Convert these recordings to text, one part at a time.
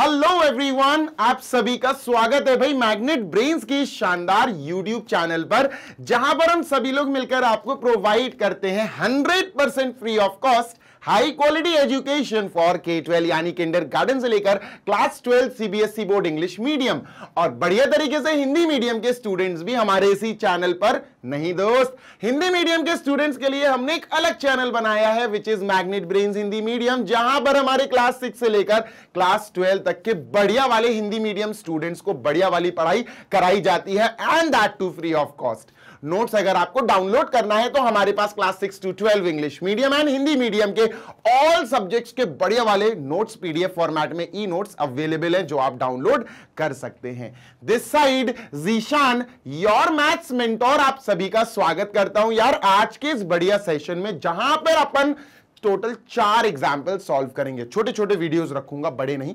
hello everyone आप सभी का स्वागत है भाई मैग्नेट ब्रेन्स की शानदार यूट्यूब चैनल पर जहां पर हम सभी लोग मिलकर आपको प्रोवाइड करते हैं 100% free of cost high quality education for K twelve यानी किंडर गार्डन से लेकर class twelve CBSE board English medium और बढ़िया तरीके से हिंदी मीडियम के स्टूडेंट्स भी हमारे इसी चैनल पर नहीं दोस्त हिंदी मीडियम के स्टूडेंट्स के लिए हमने एक अलग चैनल बनाया है which is magnet brain Hindi medium जहां पर हमारे क्लास सिक्स से लेकर क्लास ट्वेल्व तक के बढ़िया वाले हिंदी मीडियम स्टूडेंट्स को बढ़िया वाली पढ़ाई कराई जाती है and that too free of cost notes अगर आपको डाउनलोड करना है तो हमारे पास class six to twelve English medium and Hindi medium के ऑल सब्जेक्ट्स के बढ़िया वाले नोट्स पीडीएफ फॉर्मेट में ई नोट्स अवेलेबल हैं जो आप डाउनलोड कर सकते हैं this side Zeeshan your maths mentor आप सभी का स्वागत करता हूं यार आज के इस बढ़िया सेशन में जहां पर अपन टोटल चार एग्जाम्पल सॉल्व करेंगे छोटे छोटे वीडियोस रखूंगा बड़े नहीं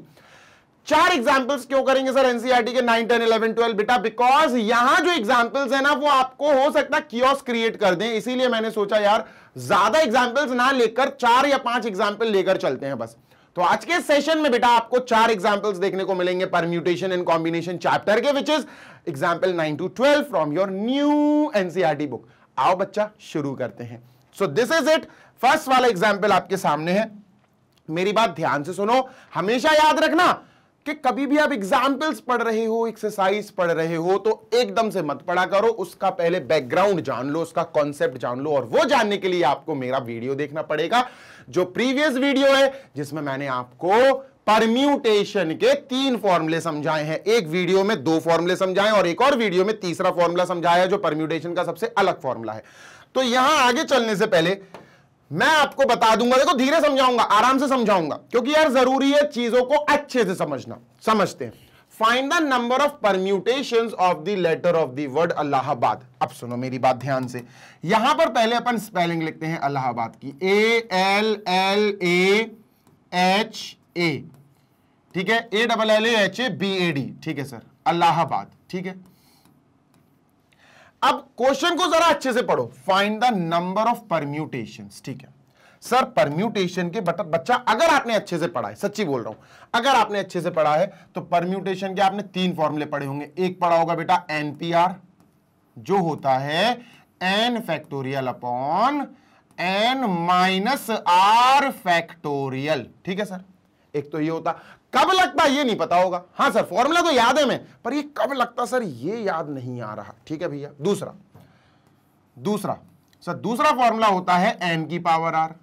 चार एग्जाम्पल्स क्यों करेंगे सर एनसीआरटी e के नाइन टेन इलेवन ट्वेल्व बेटा बिकॉज यहां जो एग्जाम्पल्स है ना वो आपको हो सकता है क्योस क्रिएट कर दें इसीलिए मैंने सोचा यार ज्यादा एग्जाम्पल्स ना लेकर चार या पांच एग्जाम्पल लेकर चलते हैं बस तो आज के सेशन में बेटा आपको चार एग्जाम्पल्स देखने को मिलेंगे परम्यूटेशन एंड कॉम्बिनेशन चैप्टर के which is example nine to twelve from your new NCERT book आओ बच्चा शुरू करते हैं so this is it first वाला एग्जाम्पल आपके सामने है मेरी बात ध्यान से सुनो हमेशा याद रखना कि कभी भी आप एग्जाम्पल्स पढ़ रहे हो एक्सरसाइज पढ़ रहे हो तो एकदम से मत पढ़ा करो उसका पहले बैकग्राउंड जान लो उसका कॉन्सेप्ट जान लो और वो जानने के लिए आपको मेरा वीडियो देखना पड़ेगा जो प्रीवियस वीडियो है जिसमें मैंने आपको परम्यूटेशन के तीन फॉर्मूले समझाए हैं एक वीडियो में दो फॉर्मूले समझाए और एक और वीडियो में तीसरा फॉर्मूला समझाया जो परम्यूटेशन का सबसे अलग फॉर्मूला है तो यहां आगे चलने से पहले मैं आपको बता दूंगा देखो धीरे समझाऊंगा आराम से समझाऊंगा क्योंकि यार जरूरी है चीजों को अच्छे से समझना समझते हैं find the number of permutation of the letter of word Allahabad अब सुनो मेरी बात ध्यान से यहां पर पहले अपन स्पेलिंग लिखते हैं अलाहाबाद की A L L A H A ठीक है A double L A H A B A D ठीक है सर अलाहाबाद ठीक है अब क्वेश्चन को जरा अच्छे से पढ़ो find the number of permutation ठीक है सर परम्यूटेशन के बट बच्चा अगर आपने अच्छे से पढ़ा है सच्ची बोल रहा हूं अगर आपने अच्छे से पढ़ा है तो परम्यूटेशन के आपने तीन फॉर्मूले पढ़े होंगे एक पढ़ा होगा बेटा एनपीआर जो होता है N factorial upon N minus are factorial ठीक है सर एक तो ये होता कब लगता है ये नहीं पता होगा हाँ सर फॉर्मूला तो याद है मैं पर ये कब लगता सर ये याद नहीं आ रहा ठीक है भैया दूसरा दूसरा सर दूसरा फॉर्मूला होता है एन की पावर आर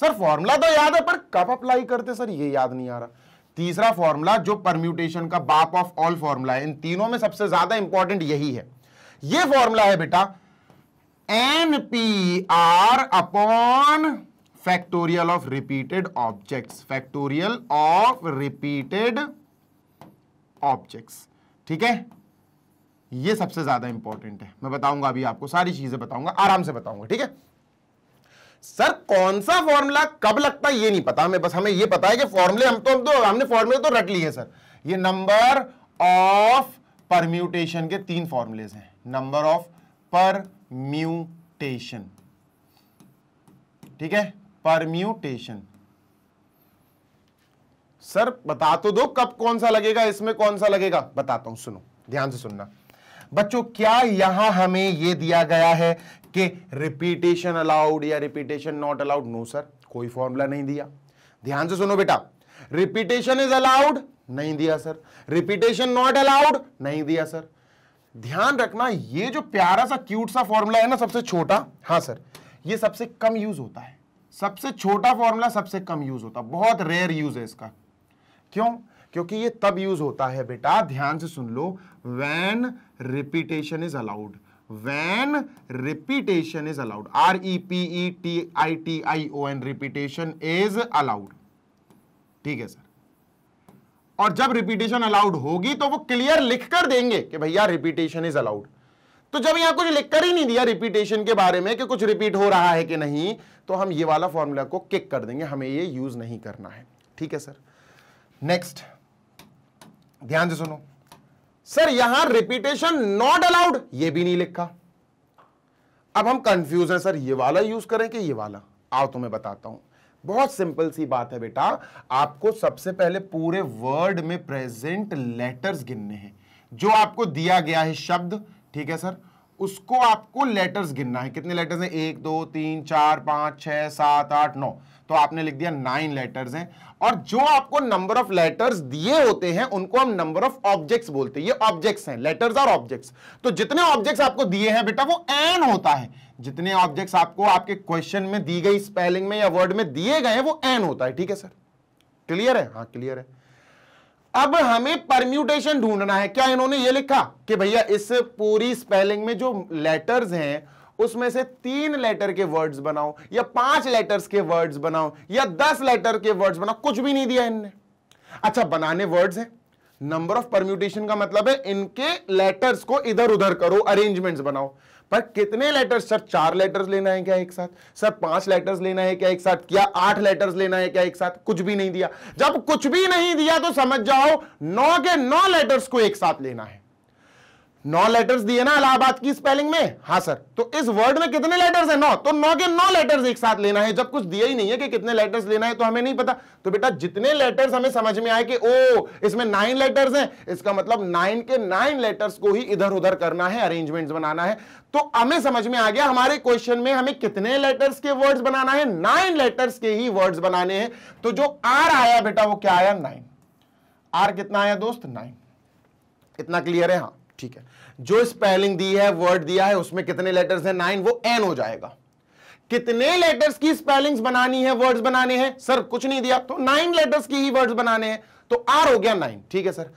सर फॉर्मूला तो याद है पर कब अप्लाई करते सर ये याद नहीं आ रहा तीसरा फॉर्मूला जो परम्यूटेशन का बाप ऑफ ऑल फॉर्मूला है इन तीनों में सबसे ज्यादा इंपॉर्टेंट यही है ये फॉर्मूला है बेटा N P R upon factorial of repeated object factorial of repeated object ठीक है ये सबसे ज्यादा इंपॉर्टेंट है मैं बताऊंगा अभी आपको सारी चीजें बताऊंगा आराम से बताऊंगा ठीक है सर कौन सा फॉर्मूला कब लगता है ये नहीं पता हमें बस हमें ये पता है कि फॉर्मूले हम तो, हम तो हमने फॉर्मूले तो रट लिए सर ये नंबर ऑफ परम्यूटेशन के तीन फॉर्मूलेज हैं नंबर ऑफ परम्यूटेशन ठीक है परम्यूटेशन सर बता तो दो कब कौन सा लगेगा इसमें कौन सा लगेगा बताता हूं सुनो ध्यान से सुनना बच्चों क्या यहां हमें यह दिया गया है कि रिपीटेशन अलाउड या repetition not allowed no sir कोई फॉर्मूला नहीं दिया ध्यान से सुनो बेटा रिपीटेशन इज अलाउड नहीं दिया सर रिपीटेशन नॉट अलाउड नहीं दिया सर ध्यान रखना ये जो प्यारा सा क्यूट सा फॉर्मूला है ना सबसे छोटा हाँ सर ये सबसे कम यूज होता है सबसे छोटा फॉर्मूला सबसे कम यूज होता है बहुत रेयर यूज है इसका क्यों क्योंकि ये तब यूज होता है बेटा ध्यान से सुन लो when repetition is allowed when repetition is allowed R E P T I T I O N repetition is allowed ठीक है सर और जब रिपीटेशन अलाउड होगी तो वो क्लियर लिख कर देंगे कि भैया रिपीटेशन इज अलाउड तो जब यहां कुछ लिखकर ही नहीं दिया रिपीटेशन के बारे में कि कुछ रिपीट हो रहा है कि नहीं तो हम ये वाला फॉर्मूला को किक कर देंगे हमें ये यूज नहीं करना है ठीक है सर नेक्स्ट ध्यान से सुनो सर यहां रिपीटेशन नॉट अलाउड ये भी नहीं लिखा अब हम कंफ्यूज हैं सर ये वाला यूज करें कि ये वाला आओ तुम्हें बताता हूं बहुत सिंपल सी बात है बेटा आपको सबसे पहले पूरे वर्ड में प्रेजेंट लेटर्स गिनने हैं जो आपको दिया गया है शब्द ठीक है सर उसको आपको लेटर्स गिनना है कितने लेटर्स हैं एक दो तीन चार पांच छह सात आठ नौ तो आपने लिख दिया नाइन लेटर्स हैं और जो आपको नंबर ऑफ लेटर्स दिए होते हैं उनको हम नंबर ऑफ ऑब्जेक्ट्स बोलते हैं ये ऑब्जेक्ट्स हैं लेटर्स और ऑब्जेक्ट्स तो जितने ऑब्जेक्ट्स आपको दिए हैं बेटा वो एन होता है जितने ऑब्जेक्ट्स आपको आपके क्वेश्चन में दी गई स्पेलिंग में या वर्ड में दिए गए वो एन होता है ठीक है सर क्लियर है हाँ क्लियर है अब हमें परम्यूटेशन ढूंढना है क्या इन्होंने ये लिखा कि भैया इस पूरी स्पेलिंग में जो लेटर्स हैं उसमें से तीन लेटर के वर्ड्स बनाओ या पांच लेटर्स के वर्ड्स बनाओ या दस लेटर के वर्ड्स बनाओ कुछ भी नहीं दिया इनने अच्छा बनाने वर्ड्स हैं नंबर ऑफ परम्यूटेशन का मतलब है इनके लेटर्स को इधर उधर करो अरेंजमेंट्स बनाओ पर कितने लेटर्स सर चार लेटर्स लेना है क्या एक साथ सर पांच लेटर्स लेना है क्या एक साथ क्या आठ लेटर्स लेना है क्या एक साथ कुछ भी नहीं दिया जब कुछ भी नहीं दिया तो समझ जाओ नौ के नौ लेटर्स को एक साथ लेना है नौ लेटर्स दिए ना इलाहाबाद की स्पेलिंग में हाँ सर तो इस वर्ड में कितने लेटर्स हैं नौ तो नौ के नौ लेटर्स एक साथ लेना है जब कुछ दिया ही नहीं है कि कितने लेटर्स लेना है तो हमें नहीं पता तो बेटा जितने लेटर्स हमें समझ में आए कि ओ इसमें नाइन लेटर्स हैं इसका मतलब नाइन के नाइन लेटर्स को ही इधर उधर करना है अरेंजमेंट बनाना है तो हमें समझ में आ गया हमारे क्वेश्चन में हमें कितने लेटर्स के वर्ड्स बनाना है नाइन लेटर्स के ही वर्ड्स बनाने हैं तो जो आर आया बेटा वो क्या आया नाइन आर कितना आया दोस्त नाइन इतना क्लियर है हाँ ठीक है जो स्पेलिंग दी है वर्ड दिया है उसमें कितने लेटर्स हैं नाइन वो एन हो जाएगा कितने लेटर्स की स्पेलिंग्स बनानी है वर्ड्स बनाने हैं सर कुछ नहीं दिया तो नाइन लेटर्स की ही वर्ड्स बनाने हैं तो आर हो गया नाइन ठीक है सर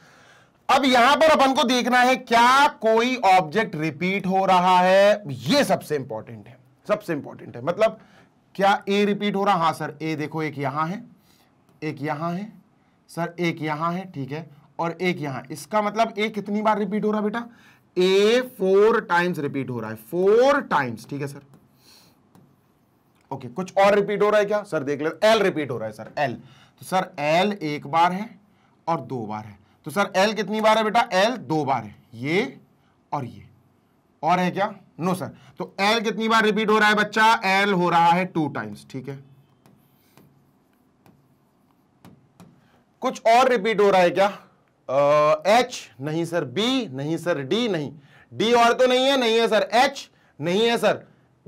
अब यहां पर अपन को देखना है क्या कोई ऑब्जेक्ट रिपीट हो रहा है ये सबसे इंपॉर्टेंट है सबसे इंपॉर्टेंट है मतलब क्या ए रिपीट हो रहा हाँ सर ए देखो एक यहां है एक यहां है सर एक यहां है ठीक है और एक यहां इसका मतलब ए कितनी बार रिपीट हो रहा है बेटा ए फोर टाइम्स रिपीट हो रहा है फोर टाइम्स ठीक है सर ओके okay, कुछ और रिपीट हो रहा है क्या सर देख ले एल रिपीट हो रहा है सर एल तो सर एल एक बार है और दो बार है तो सर एल कितनी बार है बेटा एल दो बार है ये और ये और है क्या नो सर तो एल कितनी बार रिपीट हो रहा है बच्चा एल हो रहा है टू टाइम्स ठीक है कुछ और रिपीट हो रहा है क्या एच नहीं सर बी नहीं सर डी नहीं डी और तो नहीं है नहीं है सर एच नहीं है सर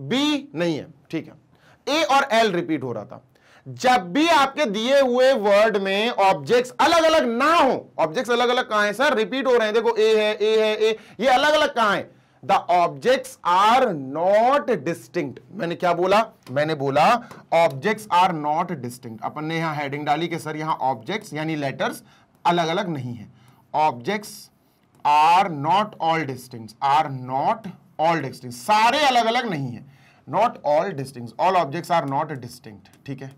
बी नहीं है ठीक है ए और एल रिपीट हो रहा था जब भी आपके दिए हुए वर्ड में ऑब्जेक्ट्स अलग अलग ना हो ऑब्जेक्ट्स अलग अलग कहां है सर रिपीट हो रहे हैं देखो ए है ए है ए ये अलग अलग कहां है the objects are not distinct मैंने क्या बोला मैंने बोला ऑब्जेक्ट्स आर नॉट डिस्टिंक्ट अपन ने यहां हेडिंग डाली कि सर यहां ऑब्जेक्ट्स यानी लेटर्स अलग अलग नहीं है objects are not all distinct are not all distinct सारे अलग अलग नहीं है not all distinct all objects are not distinct ठीक है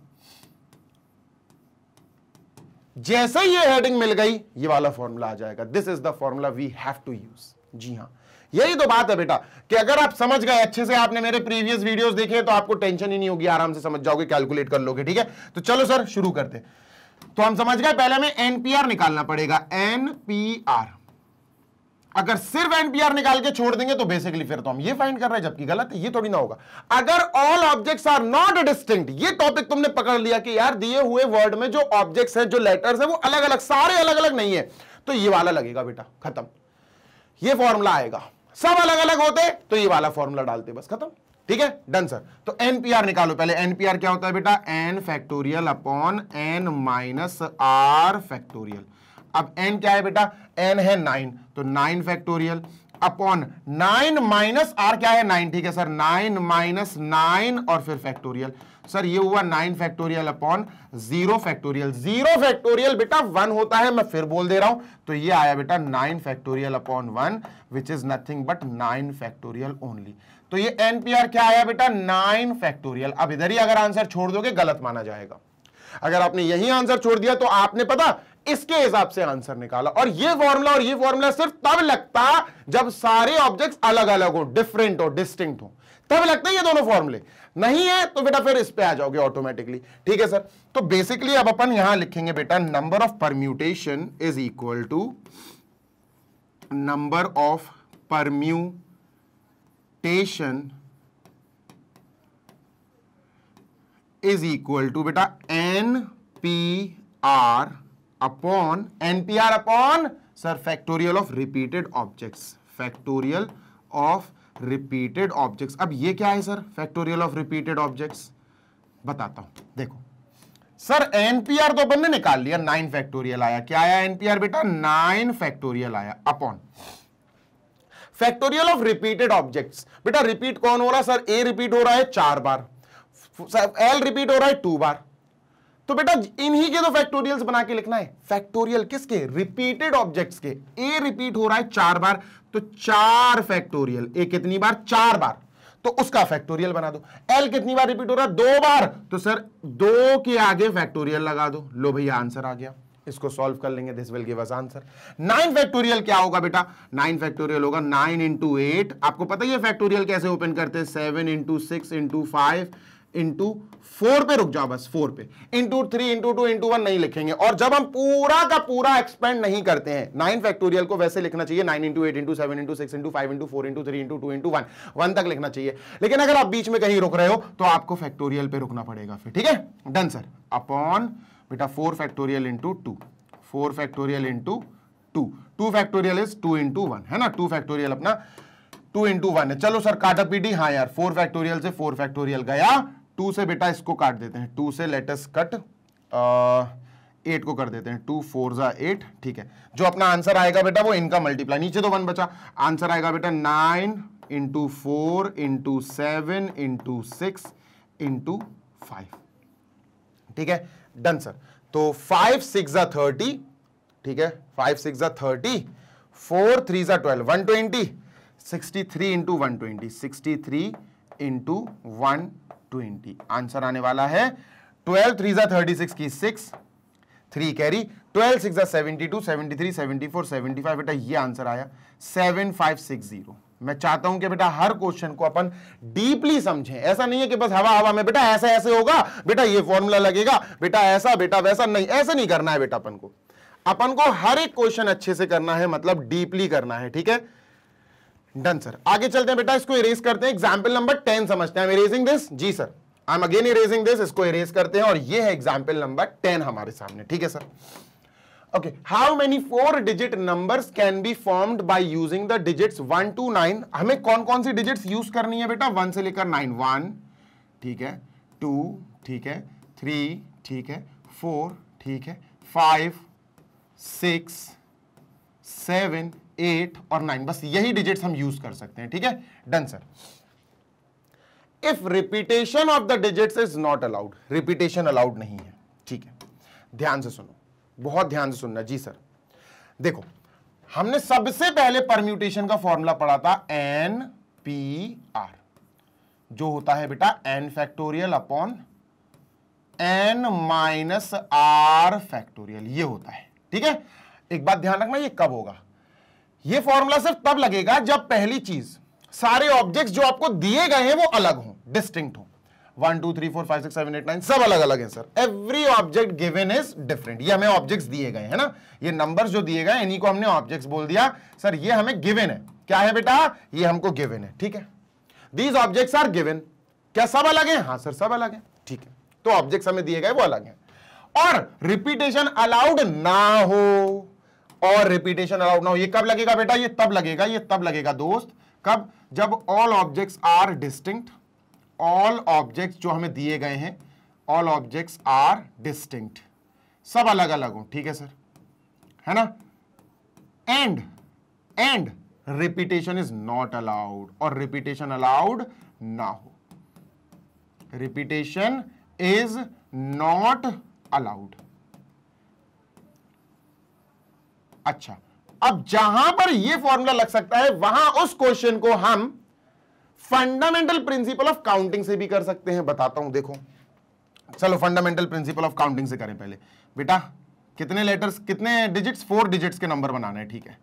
जैसे ये हेडिंग मिल गई ये वाला फॉर्मूला आ जाएगा this is the formula we have to use जी हाँ यही तो बात है बेटा कि अगर आप समझ गए अच्छे से आपने मेरे प्रीवियस वीडियोस देखे तो आपको टेंशन ही नहीं होगी आराम से समझ जाओगे कैलकुलेट कर लोगे ठीक है तो चलो सर शुरू करते हैं तो हम समझ गए पहले हमें एनपीआर निकालना पड़ेगा एनपीआर अगर सिर्फ एनपीआर निकाल के छोड़ देंगे तो बेसिकली फिर तो हम ये फाइंड कर रहे हैं जबकि गलत है ये थोड़ी ना होगा अगर all objects are not distinct ये टॉपिक तुमने पकड़ लिया कि यार दिए हुए वर्ड में जो ऑब्जेक्ट्स हैं जो लेटर्स हैं वो अलग अलग सारे अलग अलग नहीं है तो ये वाला लगेगा बेटा खत्म ये फॉर्मूला आएगा सब अलग अलग होते तो ये वाला फॉर्मूला डालते बस खत्म ठीक है डन सर तो एनपीआर निकालो पहले एनपीआर क्या होता है बेटा N factorial upon N minus are factorial अब एन क्या है बेटा एन है नाइन तो nine factorial upon nine minus R क्या है नाइन ठीक है सर नाइन माइनस नाइन और फिर फैक्टोरियल सर ये हुआ nine factorial upon zero factorial zero factorial बेटा वन होता है मैं फिर बोल दे रहा हूं तो ये आया बेटा nine factorial upon one which is nothing but nine factorial only तो ये एनपीआर क्या आया बेटा नाइन फैक्टोरियल अब इधर ही अगर आंसर छोड़ दोगे गलत माना जाएगा अगर आपने यही आंसर छोड़ दिया तो आपने पता इसके हिसाब से आंसर निकाला और ये फॉर्मूला और ये फॉर्मूला सिर्फ तब लगता जब सारे ऑब्जेक्ट्स अलग अलग हो डिफरेंट हो डिस्टिंक्ट हो तब लगता है ये दोनों फॉर्मूले नहीं है तो बेटा फिर इस पे आ जाओगे ऑटोमेटिकली ठीक है सर तो बेसिकली अब अपन यहां लिखेंगे बेटा number of permutation is equal to number of permutation is equal to बेटा N P R upon N P R upon sir factorial of repeated objects factorial of repeated object अब ये क्या है sir factorial of repeated object बताता हूं देखो sir NPR तो अपन ने निकाल लिया नाइन फैक्टोरियल आया क्या आया एनपीआर बेटा नाइन फैक्टोरियल आया upon factorial of repeated objects बेटा रिपीट कौन हो रहा है सर ए रिपीट हो रहा है चार बार एल रिपीट हो रहा है टू बार तो बेटा इन्हीं के तो फैक्टोरियल्स बना के लिखना है फैक्टोरियल किसके रिपीटेड ऑब्जेक्ट्स के ए रिपीट हो रहा है चार बार तो चार फैक्टोरियल ए कितनी बार चार बार तो उसका फैक्टोरियल बना दो एल कितनी बार रिपीट हो रहा है दो बार तो सर दो के आगे फैक्टोरियल लगा दो लो भैया आंसर आ गया इसको सॉल्व कर लेंगे this will give us answer nine factorial क्या होगा बेटा नाइन फैक्टोरियल होगा नाइन इंटू एट आपको पता ही है फैक्टोरियल कैसे ओपन करते हैं seven into six into five into four पे रुक जाओ बस फोर पे into three into two into one नहीं लिखेंगे और जब हम पूरा का पूरा एक्सपेंड नहीं करते हैं नाइन फैक्टोरियल को वैसे लिखना चाहिए nine into eight into seven into six into five into four into three into two into one one तक लिखना चाहिए लेकिन अगर आप बीच में कहीं रुक रहे हो तो आपको फैक्टोरियल पे रुकना पड़ेगा फिर ठीक है डन सर अपॉन बेटा four factorial into two four factorial into two two factorial is two into one है ना टू फैक्टोरियल अपना टू इंटू वन है चलो सर काटा पीटी हाँ यार फोर फैक्टोरियल से फोर फैक्टोरियल गया टू से बेटा इसको काट देते हैं टू से लेटेस्ट कट एट को कर देते हैं टू फोर ज़ा एट ठीक है जो अपना आंसर आएगा बेटा वो इनका मल्टीप्लाई नीचे तो वन बचा आंसर आएगा बेटा nine into four into seven into six into five ठीक है डन सर तो फाइव सिक्स ज़ा थर्टी ठीक है फाइव सिक्स ज़ा थर्टी फोर थ्री ज़ा twelve one twenty sixty three into one twenty sixty three into one twenty answer आने वाला है ट्वेल्व थ्री जा थर्टी सिक्स की six three carry twelve six जा seventy two seventy three seventy four seventy five बेटा ये answer आया seven five six zero मैं चाहता हूं कि बेटा हर क्वेश्चन को अपन डीपली समझें ऐसा नहीं है कि बस हवा हवा में बेटा ऐसा ऐसे होगा बेटा ये फॉर्मूला लगेगा बेटा ऐसा बेटा वैसा नहीं ऐसे नहीं करना है बेटा अपन को अपन को हर एक क्वेश्चन अच्छे से करना है मतलब डीपली करना है ठीक है डन सर आगे चलते हैं बेटा इसको इरेज करते हैं एग्जाम्पल नंबर टेन समझते हैं इरेजिंग दिस जी sir I am again erasing this इसको इरेज करते हैं और ये है एग्जाम्पल नंबर टेन हमारे सामने ठीक है sir okay how many four digit numbers can be formed by using the digits one two nine हमें कौन कौन सी डिजिट्स यूज करनी है बेटा वन से लेकर नाइन वन ठीक है टू ठीक है थ्री ठीक है फोर ठीक है फाइव सिक्स सेवन एट और नाइन बस यही डिजिट्स हम यूज कर सकते हैं ठीक है done sir if repetition of the digits is not allowed repetition allowed नहीं है ठीक है ध्यान से सुनो बहुत ध्यान से सुनना जी सर देखो हमने सबसे पहले परम्यूटेशन का फॉर्मूला पढ़ा था एन पी आर जो होता है बेटा N factorial upon N minus are factorial ये होता है ठीक है एक बात ध्यान रखना ये कब होगा ये फॉर्मूला सिर्फ तब लगेगा जब पहली चीज सारे ऑब्जेक्ट जो आपको दिए गए हैं वो अलग हों डिस्टिंक्ट हो one two three four five six seven eight nine सब अलग अलग हैं sir every object given is different ये हमें ऑब्जेक्ट्स दिए गए हैं ना ये नंबर्स जो दिए गए इन्हीं को हमने ऑब्जेक्ट्स बोल दिया सर ये हमें गिवन है क्या है बेटा ये हमको गिवन है ठीक है दीज ऑब्जेक्ट्स आर गिवेन क्या सब अलग है हाँ सर सब अलग है ठीक है तो ऑब्जेक्ट हमें दिए गए वो अलग है और रिपीटेशन अलाउड ना हो और रिपीटेशन अलाउड ना हो ये कब लगेगा बेटा ये तब लगेगा ये तब लगेगा दोस्त कब जब all objects are distinct all objects जो हमें दिए गए हैं ऑल ऑब्जेक्ट्स आर डिस्टिंक्ट सब अलग अलग हो ठीक है सर है ना and and repetition is not allowed और रिपीटेशन अलाउड ना हो रिपीटेशन इज नॉट अलाउड अच्छा अब जहां पर यह फॉर्मूला लग सकता है वहां उस क्वेश्चन को हम फंडामेंटल प्रिंसिपल ऑफ काउंटिंग से भी कर सकते हैं बताता हूं देखो चलो फंडामेंटल प्रिंसिपल ऑफ काउंटिंग से करें पहले बेटा कितने लेटर्स कितने डिजिट्स फोर डिजिट्स के नंबर बनाना है ठीक है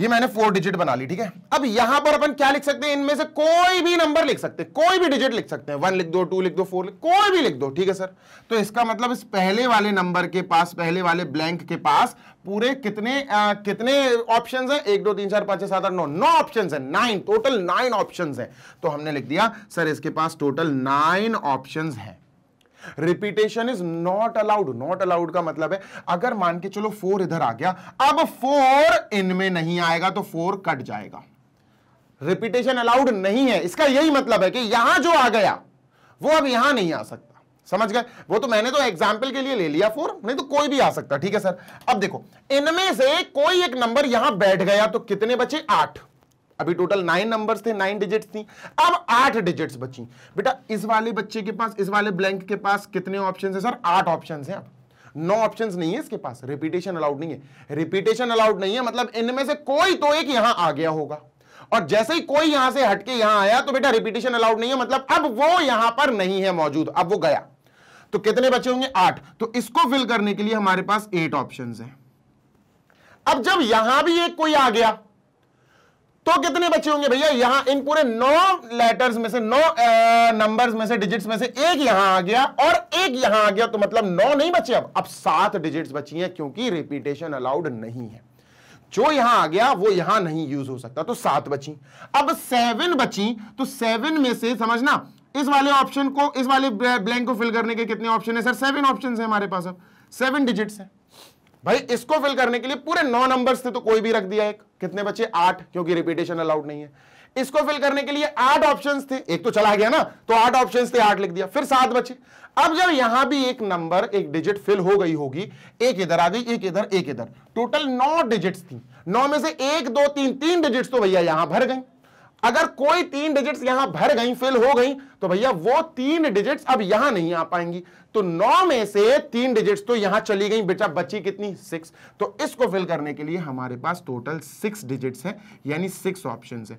ये मैंने फोर डिजिट बना ली ठीक है अब यहां पर अपन क्या लिख सकते हैं इनमें से कोई भी नंबर लिख सकते हैं कोई भी डिजिट लिख सकते हैं वन लिख दो टू लिख दो फोर लिख कोई भी लिख दो ठीक है सर तो इसका मतलब इस पहले वाले नंबर के पास पहले वाले ब्लैंक के पास पूरे कितने आ, कितने ऑप्शन है एक दो तीन चार पांच छह सात आठ नौ नौ ऑप्शन है नाइन टोटल नाइन ऑप्शन है तो हमने लिख दिया सर इसके पास टोटल नाइन ऑप्शन है repetition is not allowed not allowed का मतलब है अगर मान के चलो फोर इधर आ गया अब फोर इनमें नहीं आएगा तो फोर कट जाएगा रिपीटेशन अलाउड नहीं है इसका यही मतलब है कि यहां जो आ गया वो अब यहां नहीं आ सकता समझ गए वो तो मैंने तो एग्जाम्पल के लिए ले लिया फोर नहीं तो कोई भी आ सकता ठीक है सर अब देखो इनमें से कोई एक नंबर यहां बैठ गया तो कितने बचे आठ अभी टोटल नाइन नंबर्स थे नाइन डिजिट्स थी अब आठ डिजिट्स बची बेटा इस वाले बच्चे के पास इस वाले ब्लैंक के पास कितने ऑप्शन है सर आठ ऑप्शन है अब नौ ऑप्शंस नहीं है इसके पास रिपीटेशन अलाउड नहीं है रिपीटेशन अलाउड नहीं है मतलब इनमें से कोई तो एक यहां आ गया होगा और जैसे ही कोई यहां से हटके यहां आया तो बेटा रिपीटेशन अलाउड नहीं है मतलब अब वो यहां पर नहीं है मौजूद अब वो गया तो कितने बचे होंगे आठ तो इसको फिल करने के लिए हमारे पास एट ऑप्शन है अब जब यहां भी एक कोई आ गया तो कितने बचे होंगे भैया यहां इन पूरे नौ लेटर्स में से नौ नंबर्स में से डिजिट्स में से एक यहां आ गया और एक यहां आ गया तो मतलब नौ नहीं बचे अब अब सात डिजिट्स बची हैं क्योंकि रिपीटेशन अलाउड नहीं है जो यहां आ गया वो यहां नहीं यूज हो सकता तो सात बची अब सेवन बची तो सेवन में से समझना इस वाले ऑप्शन को इस वाले ब्लैंक को फिल करने के कितने ऑप्शन है सर सेवन ऑप्शन है हमारे पास अब सेवन डिजिट्स है भाई इसको फिल करने के लिए पूरे नौ नंबर्स थे तो कोई भी रख दिया एक कितने बचे आठ क्योंकि रिपीटेशन अलाउड नहीं है इसको फिल करने के लिए आठ ऑप्शंस थे एक तो चला गया ना तो आठ ऑप्शंस थे आठ लिख दिया फिर सात बचे अब जब यहां भी एक नंबर एक डिजिट फिल हो गई होगी एक इधर आ गई एक इधर एक इधर टोटल नौ डिजिट्स थी नौ में से एक दो तीन तीन डिजिट्स तो भैया यहां भर गई अगर कोई तीन डिजिट्स यहां भर गई फिल हो गई तो भैया वो तीन डिजिट्स अब यहां नहीं आ पाएंगी तो नौ में से तीन डिजिट्स तो यहां चली गई बेटा बची कितनी सिक्स तो इसको फिल करने के लिए हमारे पास टोटल सिक्स डिजिट्स हैं यानी सिक्स ऑप्शन है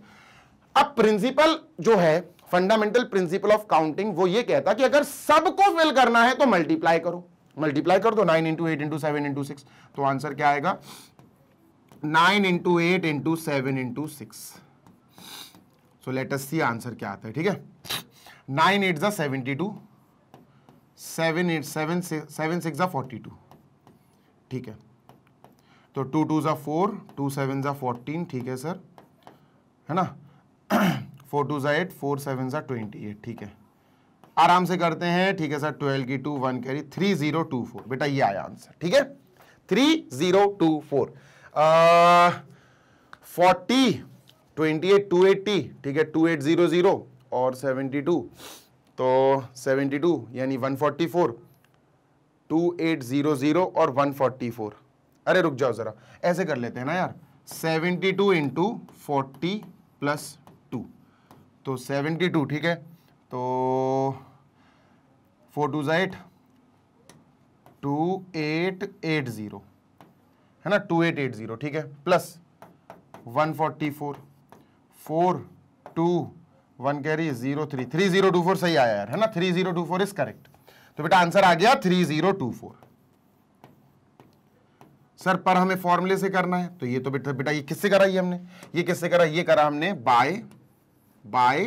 अब प्रिंसिपल जो है फंडामेंटल प्रिंसिपल ऑफ काउंटिंग वो ये कहता कि अगर सबको फिल करना है तो मल्टीप्लाई करो मल्टीप्लाई कर दो nine into eight into seven into six तो आंसर क्या आएगा nine into eight into seven into six so let us see answer क्या आता है ठीक है नाइन एट ज़ा seventy two seven eight seven seven six ज़ा फोर्टी टू ठीक है तो टू टू ज़ा फोर टू सेवन ज़ा फोर्टीन ठीक है सर है ना फोर टू ज़ा एट फोर सेवन ज़ा ट्वेंटी एट ठीक है आराम से करते हैं ठीक है सर ट्वेल्व की two one carry three zero two four बेटा ये आया आंसर ठीक है three zero two four forty twenty eight two eighty ठीक है टू एट ज़ीरो ज़ीरो और सेवेंटी टू तो सेवेंटी टू यानी one forty four two eight zero zero और वन फोर्टी फोर अरे रुक जाओ ज़रा ऐसे कर लेते हैं ना यार seventy two into forty plus two तो सेवेंटी टू ठीक है तो फोर टू ज़ा टू एट एट ज़ीरो है ना टू एट एट ज़ीरो ठीक है plus one forty four four two one carry zero three three zero two four सही आया यार है ना three zero two four is correct तो बेटा आंसर आ गया three zero two four sir पर हमें फॉर्मूले से करना है तो ये तो बेटा बेटा ये किससे कराई हमने ये किससे करा ये करा हमने by by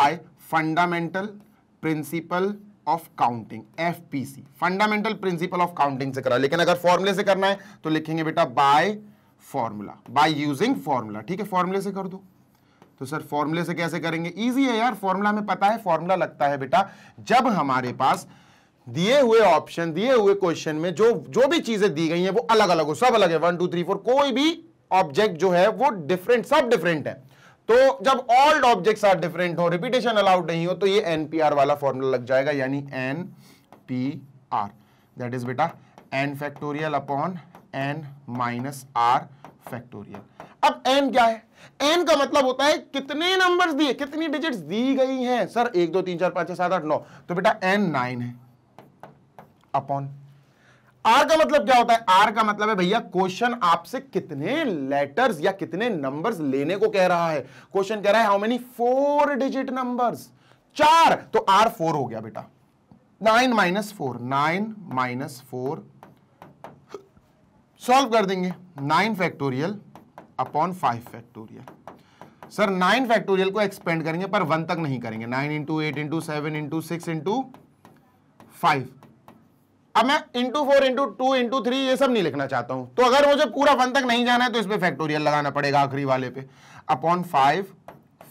by fundamental principle of counting F fundamental principle of counting से करा लेकिन अगर फॉर्मूले से करना है तो लिखेंगे बेटा by formula by using formula ठीक है फॉर्मूले से कर दो तो सर फॉर्मूले से कैसे करेंगे इजी है यार फॉर्मूला में पता है फॉर्मूला लगता है बेटा जब हमारे पास दिए हुए ऑप्शन दिए हुए क्वेश्चन में जो जो भी चीजें दी गई हैं वो अलग अलग हो सब अलग है वन टू थ्री फोर कोई भी ऑब्जेक्ट जो है वो डिफरेंट सब डिफरेंट है तो जब ऑल ऑब्जेक्ट्स आर डिफरेंट हो रिपीटेशन अलाउड नहीं हो तो ये एनपीआर वाला फॉर्मूला लग जाएगा यानी N P R that is बेटा N factorial upon N minus are factorial अब एन क्या है एन का मतलब होता है कितने नंबर्स दिए कितनी डिजिट्स दी गई हैं सर एक दो तीन चार पांच छह सात आठ नौ तो बेटा एन नाइन है अपॉन आर का मतलब क्या होता है आर का मतलब है भैया क्वेश्चन आपसे कितने लेटर्स या कितने नंबर्स लेने को कह रहा है क्वेश्चन कह रहा है how many four digit numbers चार तो आर फोर हो गया बेटा nine minus four nine minus four solve कर देंगे nine factorial upon five factorial sir nine factorial को एक्सपेंड करेंगे पर वन तक नहीं करेंगे nine into eight into seven into six into five अब मैं into four into two into three ये सब नहीं लिखना चाहता हूं तो अगर मुझे पूरा वन तक नहीं जाना है तो इसमें फैक्टोरियल लगाना पड़ेगा आखिरी वाले पे अपॉन फाइव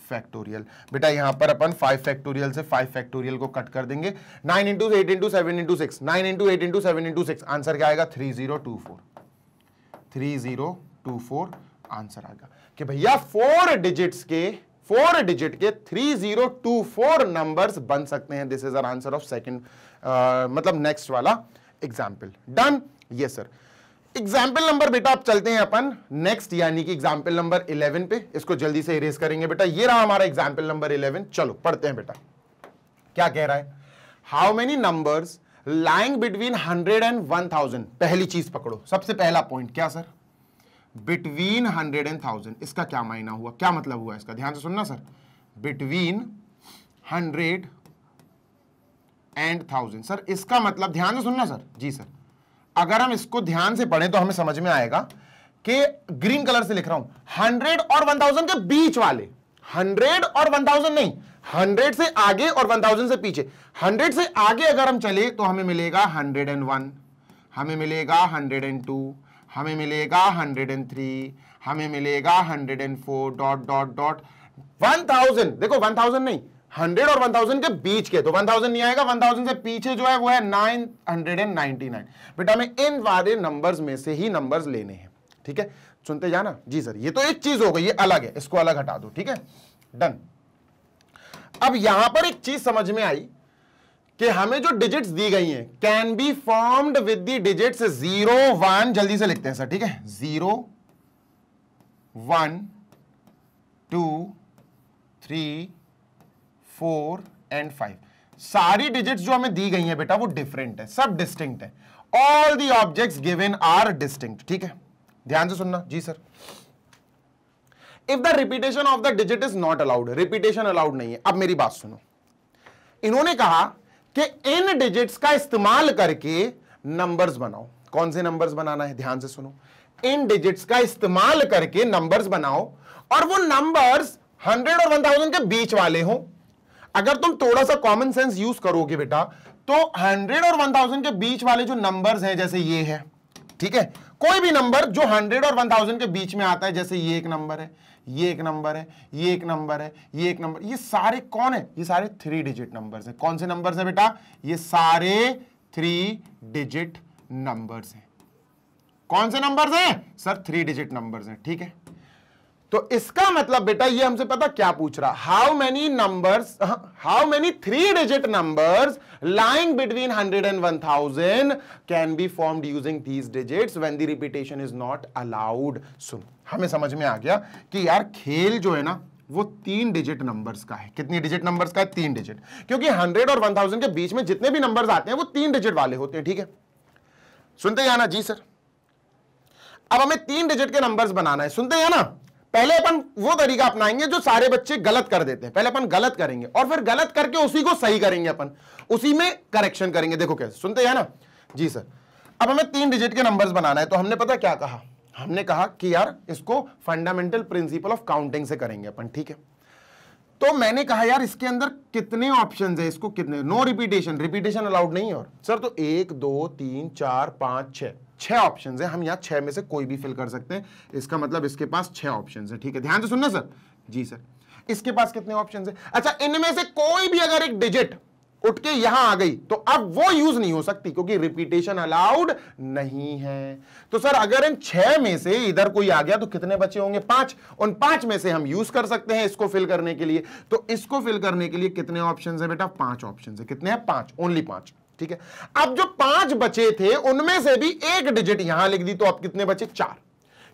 फैक्टोरियल बेटा यहां पर अपन फाइव फैक्टोरियल से फाइव फैक्टोरियल को कट कर देंगे nine into eight into seven into six nine into eight into seven into six answer क्या आएगा three zero two four three zero two four answer आएगा कि भैया फोर डिजिट्स के फोर डिजिट के three zero two four number बन सकते हैं this is our answer of second मतलब नेक्स्ट वाला example done yes sir example number बेटा आप चलते हैं अपन नेक्स्ट यानी कि एग्जाम्पल नंबर 11 पे इसको जल्दी से इरेज करेंगे बेटा ये रहा हमारा एग्जाम्पल नंबर 11 चलो पढ़ते हैं बेटा क्या कह रहा है how many numbers lying between hundred and one thousand पहली चीज पकड़ो सबसे पहला पॉइंट क्या sir between hundred and thousand इसका क्या मायना हुआ क्या मतलब हुआ इसका ध्यान से सुनना sir between hundred and thousand sir इसका मतलब ध्यान से सुनना सर जी सर अगर हम इसको ध्यान से पढ़ें तो हमें समझ में आएगा कि ग्रीन कलर से लिख रहा हूं हंड्रेड और वन थाउजेंड के बीच वाले हंड्रेड और वन थाउजेंड नहीं हंड्रेड से आगे और वन थाउजेंड से पीछे हंड्रेड से आगे अगर हम चले तो हमें मिलेगा हंड्रेड एंड वन हमें मिलेगा हंड्रेड एंड टू हमें मिलेगा हंड्रेड एंड थ्री हमें मिलेगा hundred and four dot dot dot one thousand देखो वन थाउजेंड नहीं हंड्रेड और वन थाउजेंड के बीच के तो वन थाउजेंड नहीं आएगा वन थाउजेंड से पीछे जो है वो है nine hundred and ninety nine बेटा हमें इन वाले नंबर्स में से ही नंबर्स लेने हैं ठीक है सुनते जाना जी सर ये तो एक चीज हो गई ये अलग है इसको अलग हटा दो ठीक है डन अब यहां पर एक चीज समझ में आई कि हमें जो डिजिट्स दी गई हैं can be formed with the digits zero one जल्दी से लिखते हैं सर ठीक है zero one two three four and five सारी डिजिट्स जो हमें दी गई हैं बेटा वो डिफरेंट है सब डिस्टिंक्ट है all the objects given are distinct ठीक है ध्यान से सुनना जी sir if the repetition of the digit is not allowed repetition allowed नहीं है अब मेरी बात सुनो इन्होंने कहा कि इन डिजिट्स का इस्तेमाल करके नंबर्स बनाओ कौन से नंबर्स बनाना है ध्यान से सुनो इन डिजिट्स का इस्तेमाल करके नंबर्स बनाओ और वो नंबर्स हंड्रेड और वन थाउजेंड के बीच वाले हो अगर तुम थोड़ा सा कॉमन सेंस यूज करोगे बेटा तो हंड्रेड और वन थाउजेंड के बीच वाले जो नंबर्स हैं जैसे ये है ठीक है कोई भी नंबर जो हंड्रेड और वन थाउजेंड के बीच में आता है जैसे ये एक नंबर है ये एक नंबर है ये एक नंबर है ये एक नंबर ये सारे कौन है ये सारे थ्री डिजिट नंबर्स हैं कौन से नंबर्स हैं बेटा ये सारे थ्री डिजिट नंबर्स हैं कौन से नंबर्स हैं सर थ्री डिजिट नंबर्स हैं ठीक है तो इसका मतलब बेटा ये हमसे पता क्या पूछ रहा how many numbers how many three digit numbers lying between 100 and 1000 can be formed using these digits when the repetition is not allowed सुन हमें समझ में आ गया कि यार खेल जो है ना वो तीन डिजिट नंबर्स का है कितनी डिजिट नंबर्स का है तीन डिजिट क्योंकि हंड्रेड और 1000 के बीच में जितने भी नंबर्स आते हैं वो तीन डिजिट वाले होते हैं ठीक है सुनते हैं ना जी सर अब हमें तीन डिजिट के नंबर्स बनाना है सुनते हैं ना पहले अपन वो तरीका अपनाएंगे जो सारे बच्चे गलत कर देते हैं पहले अपन गलत करेंगे और फिर गलत करके उसी को सही करेंगे अपन उसी में करेक्शन करेंगे देखो कैसे सुनते हैं ना जी सर अब हमें तीन डिजिट के नंबर्स बनाना है तो हमने पता क्या कहा हमने कहा कि यार इसको फंडामेंटल प्रिंसिपल ऑफ काउंटिंग से करेंगे अपन ठीक है तो मैंने कहा यार इसके अंदर कितने ऑप्शन है इसको कितने नो रिपीटेशन रिपीटेशन अलाउड नहीं है और सर तो एक दो तीन चार पांच छह छह ऑप्शन है हम यहाँ छह में से कोई भी फिल कर सकते हैं इसका मतलब इसके पास छह ऑप्शन है ठीक है ध्यान से सुनना सर जी सर इसके पास कितने ऑप्शन है अच्छा इनमें से कोई भी अगर एक डिजिट उठ के यहां आ गई तो अब वो यूज नहीं हो सकती क्योंकि रिपीटेशन अलाउड नहीं है तो सर अगर इन छह में से इधर कोई आ गया तो कितने बचे होंगे पांच उन पांच में से हम यूज कर सकते हैं इसको फिल करने के लिए तो इसको फिल करने के लिए कितने ऑप्शन है बेटा पांच ऑप्शन है कितने हैं पांच ओनली पांच ठीक है अब जो पांच बचे थे उनमें से भी एक डिजिट यहां लिख दी तो आप कितने बचे चार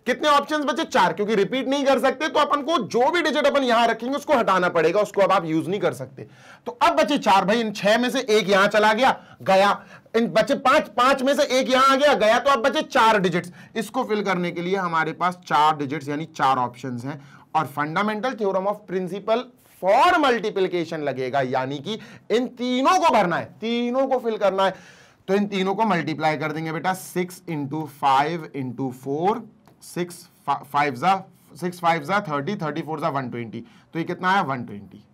कितने ऑप्शंस बचे चार क्योंकि रिपीट नहीं कर सकते तो अपन को जो भी डिजिट अपन यहां रखेंगे उसको हटाना पड़ेगा उसको अब आप यूज नहीं कर सकते तो अब बचे चार भाई इन छह में से एक यहां चला गया गया इन बचे पांच पांच में से एक यहां आ गया गया तो अब बचे चार डिजिट्स इसको फिल करने के लिए हमारे पास चार डिजिट्स यानी चार ऑप्शंस हैं और fundamental theorem of principle for multiplication लगेगा यानी कि इन तीनों को भरना है तीनों को फिल करना है तो इन तीनों को मल्टीप्लाई कर देंगे बेटा six into five into four six five जा सिक्स फाइव जा थर्टी थर्टी फोर जा वन ट्वेंटी तो ये कितना आया वन ट्वेंटी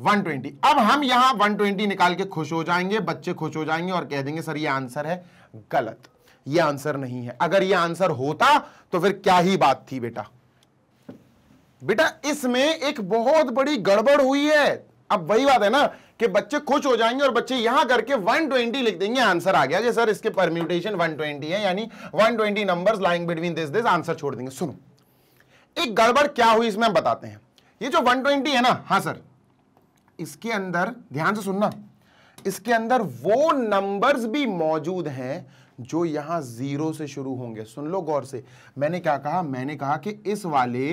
120 अब हम यहां 120 निकाल के खुश हो जाएंगे बच्चे खुश हो जाएंगे और कह देंगे सर ये आंसर है गलत ये आंसर नहीं है अगर ये आंसर होता तो फिर क्या ही बात थी बेटा बेटा इसमें एक बहुत बड़ी गड़बड़ हुई है अब वही बात है ना कि बच्चे खुश हो जाएंगे और बच्चे यहां करके 120 लिख देंगे आंसर आ गया सर इसके परम्यूटेशन 120 है यानी 120 numbers lying between this this answer छोड़ देंगे सुनो एक गड़बड़ क्या हुई इसमें हम बताते हैं ये जो 120 है ना हाँ सर इसके अंदर ध्यान से सुनना इसके अंदर वो नंबर भी मौजूद हैं जो यहां जीरो से शुरू होंगे सुन लो गौर से मैंने क्या कहा मैंने कहा कि इस वाले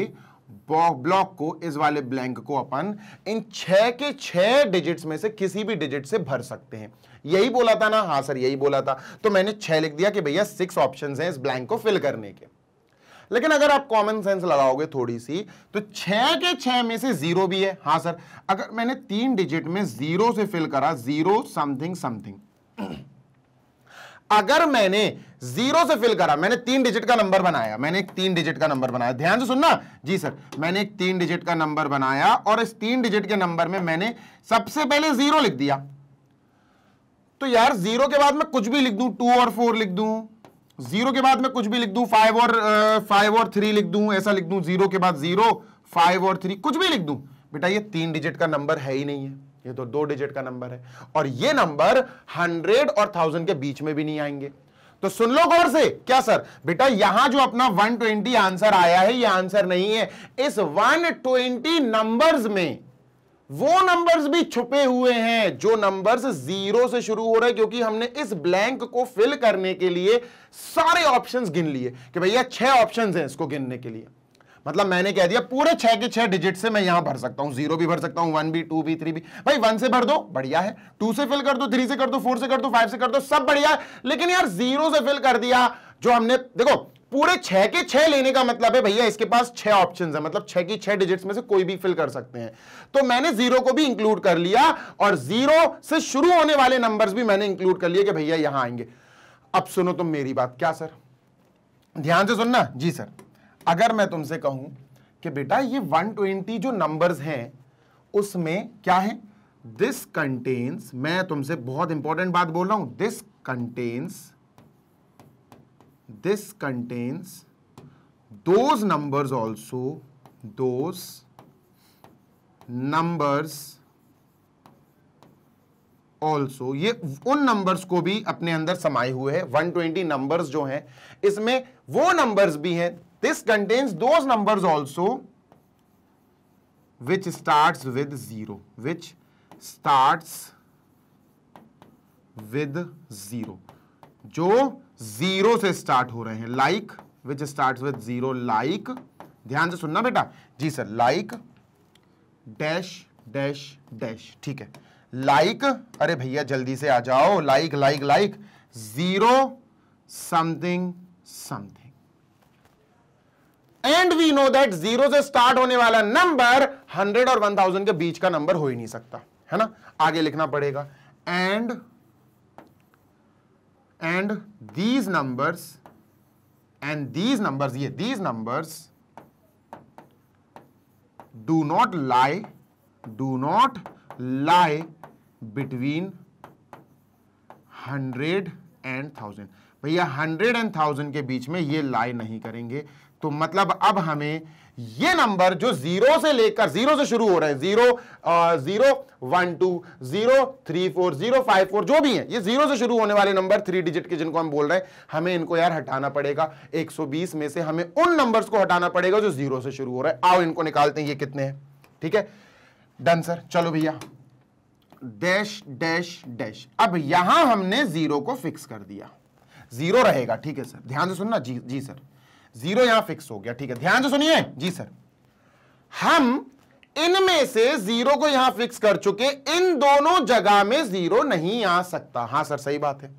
ब्लॉक को इस वाले ब्लैंक को अपन इन छह के छह डिजिट्स में से किसी भी डिजिट से भर सकते हैं यही बोला था ना हाँ सर यही बोला था तो मैंने छह लिख दिया कि भैया सिक्स ऑप्शन हैं इस ब्लैंक को फिल करने के लेकिन अगर आप कॉमन सेंस लगाओगे थोड़ी सी तो छह के छह में से जीरो भी है हाँ सर अगर मैंने तीन डिजिट में जीरो से फिल करा जीरो समथिंग समथिंग अगर मैंने जीरो से फिल करा मैंने तीन डिजिट का नंबर बनाया मैंने एक तीन डिजिट का नंबर बनाया ध्यान से सुनना जी सर मैंने एक तीन डिजिट का नंबर बनाया और इस तीन डिजिट के नंबर में मैंने सबसे पहले जीरो लिख दिया तो यार जीरो के बाद मैं कुछ भी लिख दू टू और फोर लिख दू जीरो के बाद मैं कुछ भी लिख दू फाइव और फाइव और थ्री लिख दू ऐसा लिख दू जीरो के बाद जीरो फाइव और थ्री कुछ भी लिख दू बेटा ये तीन डिजिट का नंबर है ही नहीं है ये तो दो डिजिट का नंबर है और ये नंबर हंड्रेड और थाउजेंड के बीच में भी नहीं आएंगे तो सुन लो गौर से क्या सर बेटा यहां जो अपना 120 आंसर आया है ये आंसर नहीं है इस 120 नंबर्स में वो नंबर्स भी छुपे हुए हैं जो नंबर्स जीरो से शुरू हो रहे हैं क्योंकि हमने इस ब्लैंक को फिल करने के लिए सारे ऑप्शंस गिन लिए कि भैया छह ऑप्शंस हैं इसको गिनने के लिए मतलब मैंने कह दिया पूरे छह के छह डिजिट से मैं यहां भर सकता हूं जीरो भी भर सकता हूं वन भी टू भी थ्री भी भाई वन से भर दो बढ़िया है टू से फिल कर दो थ्री से कर दो फोर से कर दो फाइव से कर दो सब बढ़िया है लेकिन यार जीरो से फिल कर दिया जो हमने देखो पूरे छह के छह लेने का मतलब है भैया इसके पास छह ऑप्शंस है मतलब छह की छह डिजिट्स में से कोई भी फिल कर सकते हैं तो मैंने जीरो को भी इंक्लूड कर लिया और जीरो से शुरू होने वाले नंबर्स भी मैंने इंक्लूड कर लिए कि भैया यहां आएंगे अब सुनो तुम तो मेरी बात क्या सर ध्यान से सुनना जी सर अगर मैं तुमसे कहूं कि बेटा ये 120 जो नंबर्स हैं उसमें क्या है दिस कंटेन्स मैं तुमसे बहुत इंपॉर्टेंट बात बोल रहा हूं this contains this contains those numbers also those numbers also ये उन नंबर्स को भी अपने अंदर समाये हुए हैं 120 नंबर्स जो हैं इसमें वो नंबर्स भी हैं this contains those numbers also which starts with 0 which starts with 0 जो 0 से स्टार्ट हो रहे हैं like which start with 0 like ध्यान से सुनना बेटा जी sir like dash dash dash ठीक है लाइक like, अरे भैया जल्दी से आ जाओ like like like zero something something and we know that zero से स्टार्ट होने वाला नंबर हंड्रेड और वन थाउजेंड के बीच का नंबर हो ही नहीं सकता है ना आगे लिखना पड़ेगा and and these numbers and these numbers ये these numbers do not lie do not lie between hundred and thousand भैया हंड्रेड एंड थाउजेंड के बीच में ये लाई नहीं करेंगे तो मतलब अब हमें ये नंबर जो जीरो से लेकर जीरो से शुरू हो रहे हैं जीरो आ, zero one two zero three four zero five four जो भी है ये जीरो से शुरू होने वाले नंबर थ्री डिजिट के जिनको हम बोल रहे हैं हमें इनको यार हटाना पड़ेगा 120 में से हमें उन नंबर्स को हटाना पड़ेगा जो जीरो से शुरू हो रहे हैं आओ इनको निकालते हैं ये कितने हैं ठीक है डन सर चलो भैया डैश डैश डैश अब यहां हमने जीरो को फिक्स कर दिया जीरो रहेगा ठीक है सर ध्यान से सुनना जी जी सर जीरो यहां फिक्स हो गया ठीक है ध्यान से सुनिए जी सर हम इनमें से जीरो को यहां फिक्स कर चुके इन दोनों जगह में जीरो नहीं आ सकता हां सर सही बात है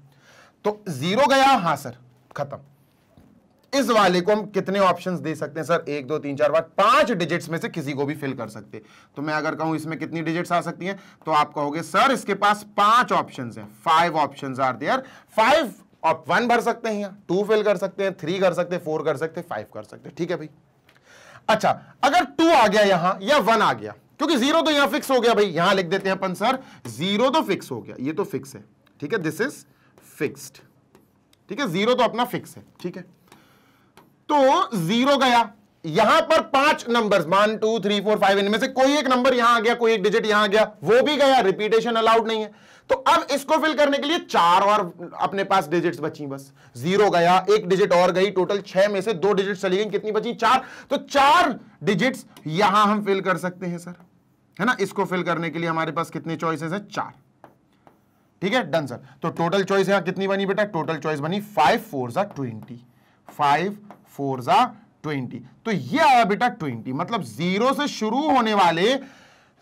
तो जीरो गया हां सर खत्म इस वाले को हम कितने ऑप्शंस दे सकते हैं सर एक दो तीन चार बार पांच डिजिट्स में से किसी को भी फिल कर सकते तो मैं अगर कहूं इसमें कितनी डिजिट्स आ सकती हैं तो आप कहोगे सर इसके पास पांच ऑप्शंस हैं five options are there five आप वन भर सकते हैं टू फिल कर सकते हैं थ्री कर सकते हैं फोर कर सकते हैं फाइव कर सकते हैं ठीक है भाई अच्छा अगर टू आ गया यहां या वन आ गया क्योंकि जीरो तो यहां फिक्स हो गया भाई यहां लिख देते हैं अपन सर जीरो तो फिक्स हो गया ये तो फिक्स है ठीक है दिस इज फिक्स्ड ठीक है जीरो तो अपना फिक्स है ठीक है तो जीरो गया यहां पर पांच numbers one two three four five इनमें से कोई एक नंबर यहां आ गया कोई एक डिजिट यहां आ गया वो भी गया रिपीटेशन अलाउड नहीं है तो अब इसको फिल करने के लिए चार और अपने पास डिजिट्स बची बस जीरो गया एक डिजिट और गई टोटल छह में से दो डिजिट्स चली गई कितनी बची चार तो चार डिजिट्स यहां हम फिल कर सकते हैं सर है ना इसको फिल करने के लिए हमारे पास कितने चॉइसेस हैं चार ठीक है डन सर तो टोटल चॉइस यहां कितनी बनी बेटा टोटल चॉइस बनी फाइव फोर जा ट्वेंटी फाइव फोर जा ट्वेंटी तो ये आया बेटा ट्वेंटी मतलब जीरो से शुरू होने वाले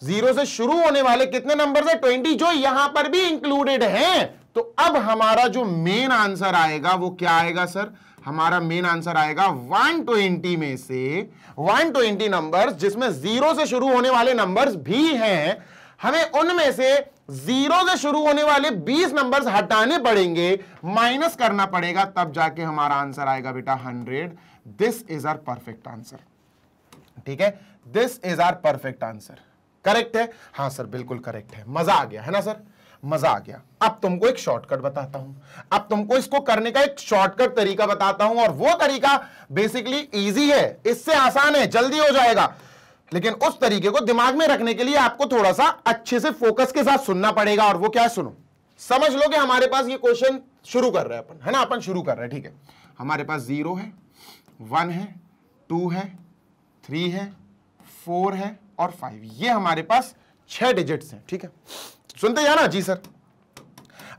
जीरो से शुरू होने वाले कितने नंबर है ट्वेंटी जो यहां पर भी इंक्लूडेड है तो अब हमारा जो मेन आंसर आएगा वो क्या आएगा सर हमारा मेन आंसर आएगा 120 में से 120 नंबर्स जिसमें जीरो से शुरू होने वाले नंबर्स भी हैं हमें उनमें से जीरो से शुरू होने वाले 20 नंबर्स हटाने पड़ेंगे माइनस करना पड़ेगा तब जाके हमारा आंसर आएगा बेटा 100 this is our perfect answer ठीक है this is our perfect answer correct है हाँ सर बिल्कुल करेक्ट है मजा आ गया है ना सर मजा आ गया अब तुमको एक शॉर्टकट बताता हूं अब तुमको इसको करने का एक शॉर्टकट तरीका बताता हूं और वो तरीका बेसिकली इजी है इससे आसान है जल्दी हो जाएगा लेकिन उस तरीके को दिमाग में रखने के लिए आपको थोड़ा सा अच्छे से फोकस के साथ सुनना पड़ेगा और वो क्या है सुनो समझ लो कि हमारे पास ये क्वेश्चन शुरू कर रहे हैं अपन है ना अपन शुरू कर रहे हैं ठीक है हमारे पास जीरो है वन है टू है थ्री है फोर है और फाइव ये हमारे पास छह डिजिट्स हैं ठीक है सुनते जाना जी सर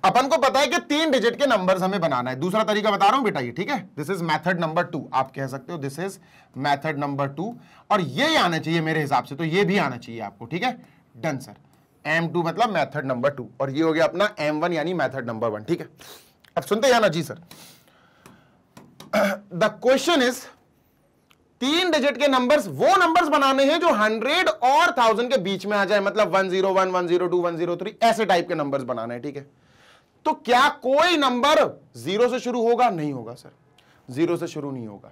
अपन को पता है कि तीन डिजिट के नंबर्स हमें बनाना है दूसरा तरीका बता रहा हूं बेटा ये ठीक है this is method number two आप कह सकते हो this is method number two और ये आना चाहिए मेरे हिसाब से तो ये भी आना चाहिए आपको ठीक है डन सर एम टू मतलब मेथड नंबर टू और ये हो गया अपना एम वन यानी मेथड नंबर वन ठीक है अब सुनते जाना जी सर द क्वेश्चन इज तीन डिजिट के नंबर्स वो नंबर्स बनाने हैं जो हंड्रेड और थाउजेंड के बीच में आ जाए मतलब one zero one one zero two one zero three ऐसे टाइप के नंबर्स बनाने हैं ठीक है तो क्या कोई नंबर जीरो से शुरू होगा नहीं होगा सर जीरो से शुरू नहीं होगा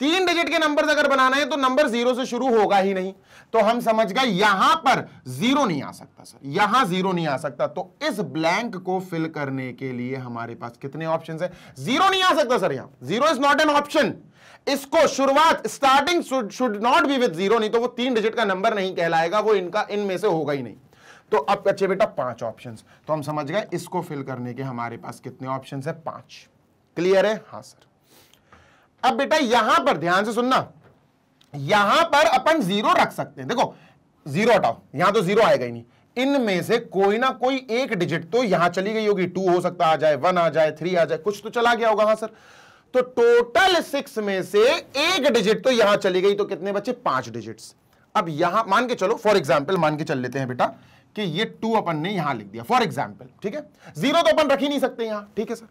तीन डिजिट के नंबर अगर बनाना है तो नंबर जीरो से शुरू होगा ही नहीं तो हम समझ गए यहां पर जीरो नहीं आ सकता सर यहां जीरो नहीं आ सकता तो इस ब्लैंक को फिल करने के लिए हमारे पास कितने ऑप्शन है जीरो नहीं आ सकता सर यहां zero is not an option इसको शुरुआत starting should not be with zero नहीं तो वो तीन डिजिट का नंबर नहीं कहलाएगा वो इनका इनमें से होगा ही नहीं तो अब अच्छे बेटा पांच ऑप्शन तो हम समझ गए इसको फिल करने के हमारे पास कितने ऑप्शन है पांच क्लियर है हाँ सर अब बेटा यहां पर ध्यान से सुनना यहां पर अपन जीरो रख सकते हैं देखो जीरो हटाओ यहां तो जीरो आएगा ही नहीं इनमें से कोई ना कोई एक डिजिट तो यहां चली गई होगी टू हो सकता आ जाए वन आ जाए थ्री आ जाए कुछ तो चला गया होगा हाँ सर तो टोटल सिक्स में से एक डिजिट तो यहां चली गई तो कितने बचे पांच डिजिट्स अब यहां मान के चलो फॉर एग्जाम्पल मान के चल लेते हैं बेटा कि ये टू अपन ने यहां लिख दिया फॉर एग्जाम्पल ठीक है जीरो तो अपन रख ही नहीं सकते यहां ठीक है सर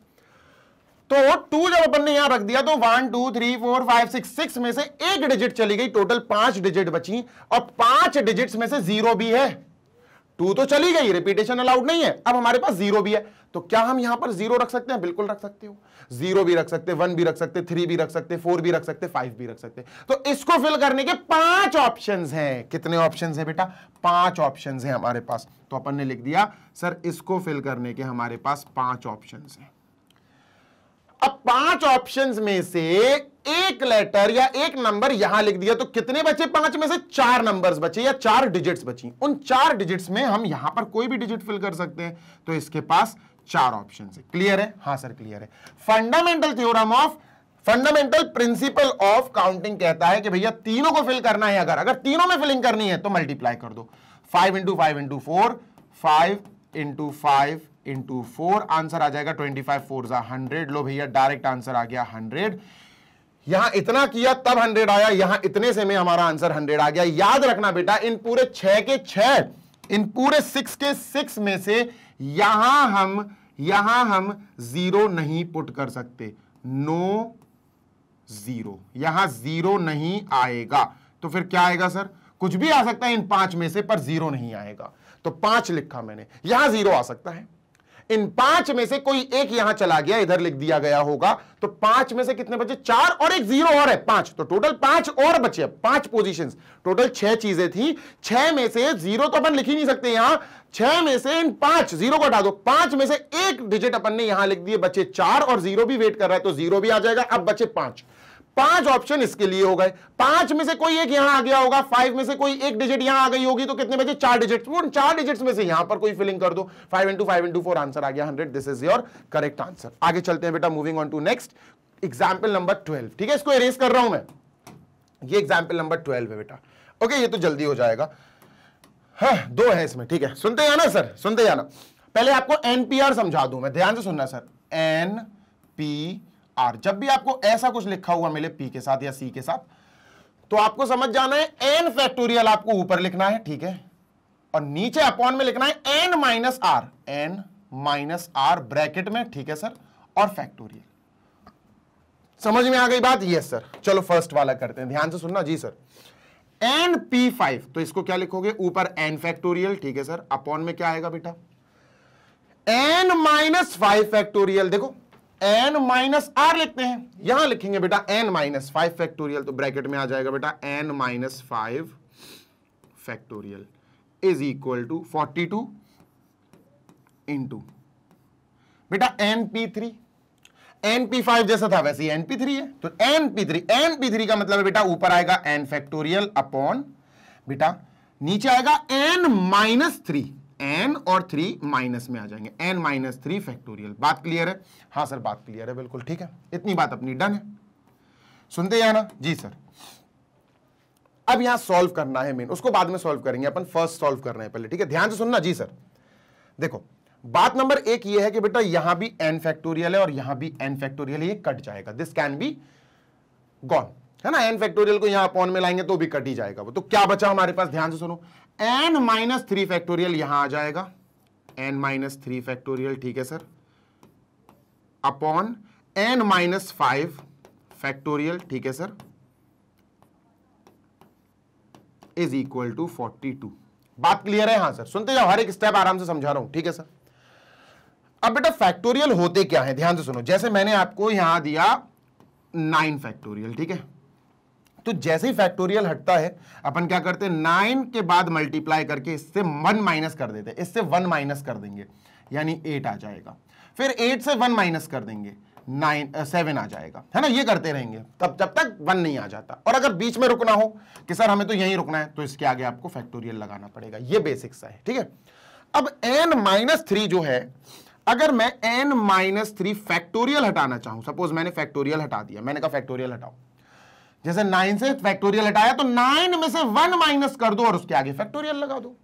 तो टू जब अपन ने यहां रख दिया तो one two three four five six six में से एक डिजिट चली गई टोटल पांच डिजिट बची और पांच डिजिट में से जीरो भी है टू तो चली गई रिपीटेशन अलाउड नहीं है अब हमारे पास जीरो भी है तो क्या हम यहां पर जीरो रख सकते हैं बिल्कुल रख सकते हो जीरो भी रख सकते वन भी रख सकते थ्री भी रख सकते फोर भी रख सकते फाइव भी रख सकते तो इसको फिल करने के पांच ऑप्शन हैं कितने ऑप्शन हैं बेटा पांच ऑप्शन हैं हमारे पास तो अपन ने लिख दिया सर इसको फिल करने के हमारे पास पांच ऑप्शन हैं अब पांच ऑप्शंस में से एक लेटर या एक नंबर यहां लिख दिया तो कितने बचे पांच में से चार नंबर्स बचे या चार डिजिट्स बची उन चार डिजिट्स में हम यहां पर कोई भी डिजिट फिल कर सकते हैं तो इसके पास चार ऑप्शन है क्लियर है हाँ सर क्लियर है fundamental theorem of fundamental principle of counting कहता है कि भैया तीनों को फिल करना है अगर अगर तीनों में फिलिंग करनी है तो मल्टीप्लाई कर दो five into five into four five into five into four answer आ जाएगा ट्वेंटी फाइव फोर जा हंड्रेड लो भैया डायरेक्ट आंसर आ गया हंड्रेड यहां इतना किया तब हंड्रेड आया यहां इतने से में हमारा आंसर हंड्रेड आ गया याद रखना बेटा इन पूरे छह के छह इन पूरे सिक्स के सिक्स में से यहां हम यहां हम जीरो नहीं पुट कर सकते नो जीरो यहां जीरो नहीं आएगा तो फिर क्या आएगा सर कुछ भी आ सकता है इन पांच में से पर जीरो नहीं आएगा तो पांच लिखा मैंने यहां जीरो आ सकता है इन पांच में से कोई एक यहां चला गया इधर लिख दिया गया होगा तो पांच में से कितने बचे चार और एक जीरो और है पांच तो टोटल पांच और बचे पांच पोजीशंस टोटल छह चीजें थी छह में से जीरो तो अपन लिख ही नहीं सकते यहां छह में से इन पांच जीरो को हटा दो पांच में से एक डिजिट अपन ने यहां लिख दिए बचे चार और जीरो भी वेट कर रहा है तो जीरो भी आ जाएगा अब बचे पांच पांच ऑप्शन इसके लिए हो गए पांच में से कोई एक यहां आ गया होगा फाइव में से कोई एक डिजिट यहां आ गई होगी तो कितने बचे चार डिजिट वो चार डिजिट्स में से यहां पर कोई फिलिंग कर दो five into five into four answer आ गया hundred this is your correct answer आगे चलते हैं बेटा moving on to next example number twelve ठीक है इसको इरेज कर रहा हूं मैं ये एग्जाम्पल नंबर ट्वेल्व है बेटा ओके ये तो जल्दी हो जाएगा हाँ दो है इसमें ठीक है सुनते जाना सर सुनते जाना पहले आपको एनपीआर समझा दूं मैं ध्यान से सुनना सर एन पी आर जब भी आपको ऐसा कुछ लिखा हुआ मिले पी के साथ या सी के साथ तो आपको समझ जाना है एन फैक्टोरियल आपको ऊपर लिखना है ठीक है और नीचे अपॉन में लिखना है N minus are N minus R bracket में ठीक है सर और फैक्टोरियल समझ में आ गई बात यस सर चलो फर्स्ट वाला करते हैं ध्यान से सुनना जी सर एन पी फाइव तो इसको क्या लिखोगे ऊपर एन फैक्टोरियल ठीक है सर अपॉन में क्या आएगा बेटा एन माइनस फाइव फैक्टोरियल देखो एन माइनस आर लिखते हैं यहां लिखेंगे बेटा एन माइनस फाइव फैक्टोरियल तो ब्रैकेट में आ जाएगा बेटा N minus five factorial is equal to forty two into बेटा N P three N P five जैसा था वैसे ही एन पी थ्री है तो N P three N P three का मतलब बेटा ऊपर आएगा एन फैक्टोरियल अपॉन बेटा नीचे आएगा एन माइनस थ्री एन और थ्री माइनस में आ जाएंगे एन माइनस थ्री फैक्टोरियल बात क्लियर है हाँ सर बात क्लियर है बिल्कुल ठीक है इतनी बात अपनी डन है सुनते हैं ना जी सर अब यहां सॉल्व करना है मेन उसको बाद में सॉल्व करेंगे अपन फर्स्ट सॉल्व कर रहे हैं पहले ठीक है ध्यान से सुनना जी सर देखो बात नंबर एक ये है कि बेटा यहां भी एन फैक्टोरियल है और यहां भी एन फैक्टोरियल ये कट जाएगा दिस कैन बी गॉन है ना एन फैक्टोरियल को यहां अपॉन में लाएंगे तो भी कट ही जाएगा वो तो क्या बचा हमारे पास ध्यान से सुनो एन माइनस थ्री फैक्टोरियल यहां आ जाएगा एन माइनस थ्री फैक्टोरियल ठीक है sir upon N minus five factorial ठीक है sir is equal to forty two बात क्लियर है हाँ सर सुनते जाओ हर एक स्टेप आराम से समझा रहा हूं ठीक है सर अब बेटा फैक्टोरियल होते क्या है ध्यान से सुनो जैसे मैंने आपको यहां दिया नाइन फैक्टोरियल ठीक है तो जैसे ही फैक्टोरियल हटता है अपन क्या करते हैं नाइन के बाद मल्टीप्लाई करके इससे वन माइनस कर देते हैं इससे वन माइनस कर देंगे यानी एट आ जाएगा फिर एट से वन माइनस कर देंगे नाइन सेवन आ जाएगा है ना ये करते रहेंगे तब जब तक वन नहीं आ जाता और अगर बीच में रुकना हो कि सर हमें तो यही रुकना है तो इसके आगे आपको फैक्टोरियल लगाना पड़ेगा ये बेसिक्स है ठीक है अब एन माइनस थ्री जो है अगर मैं एन माइनस थ्री फैक्टोरियल हटाना चाहूं सपोज मैंने फैक्टोरियल हटा दिया मैंने कहा फैक्टोरियल हटाऊ जैसे नाइन से फैक्टोरियल हटाया तो नाइन में से वन माइनस कर दो और उसके आगे फैक्टोरियल लगा दो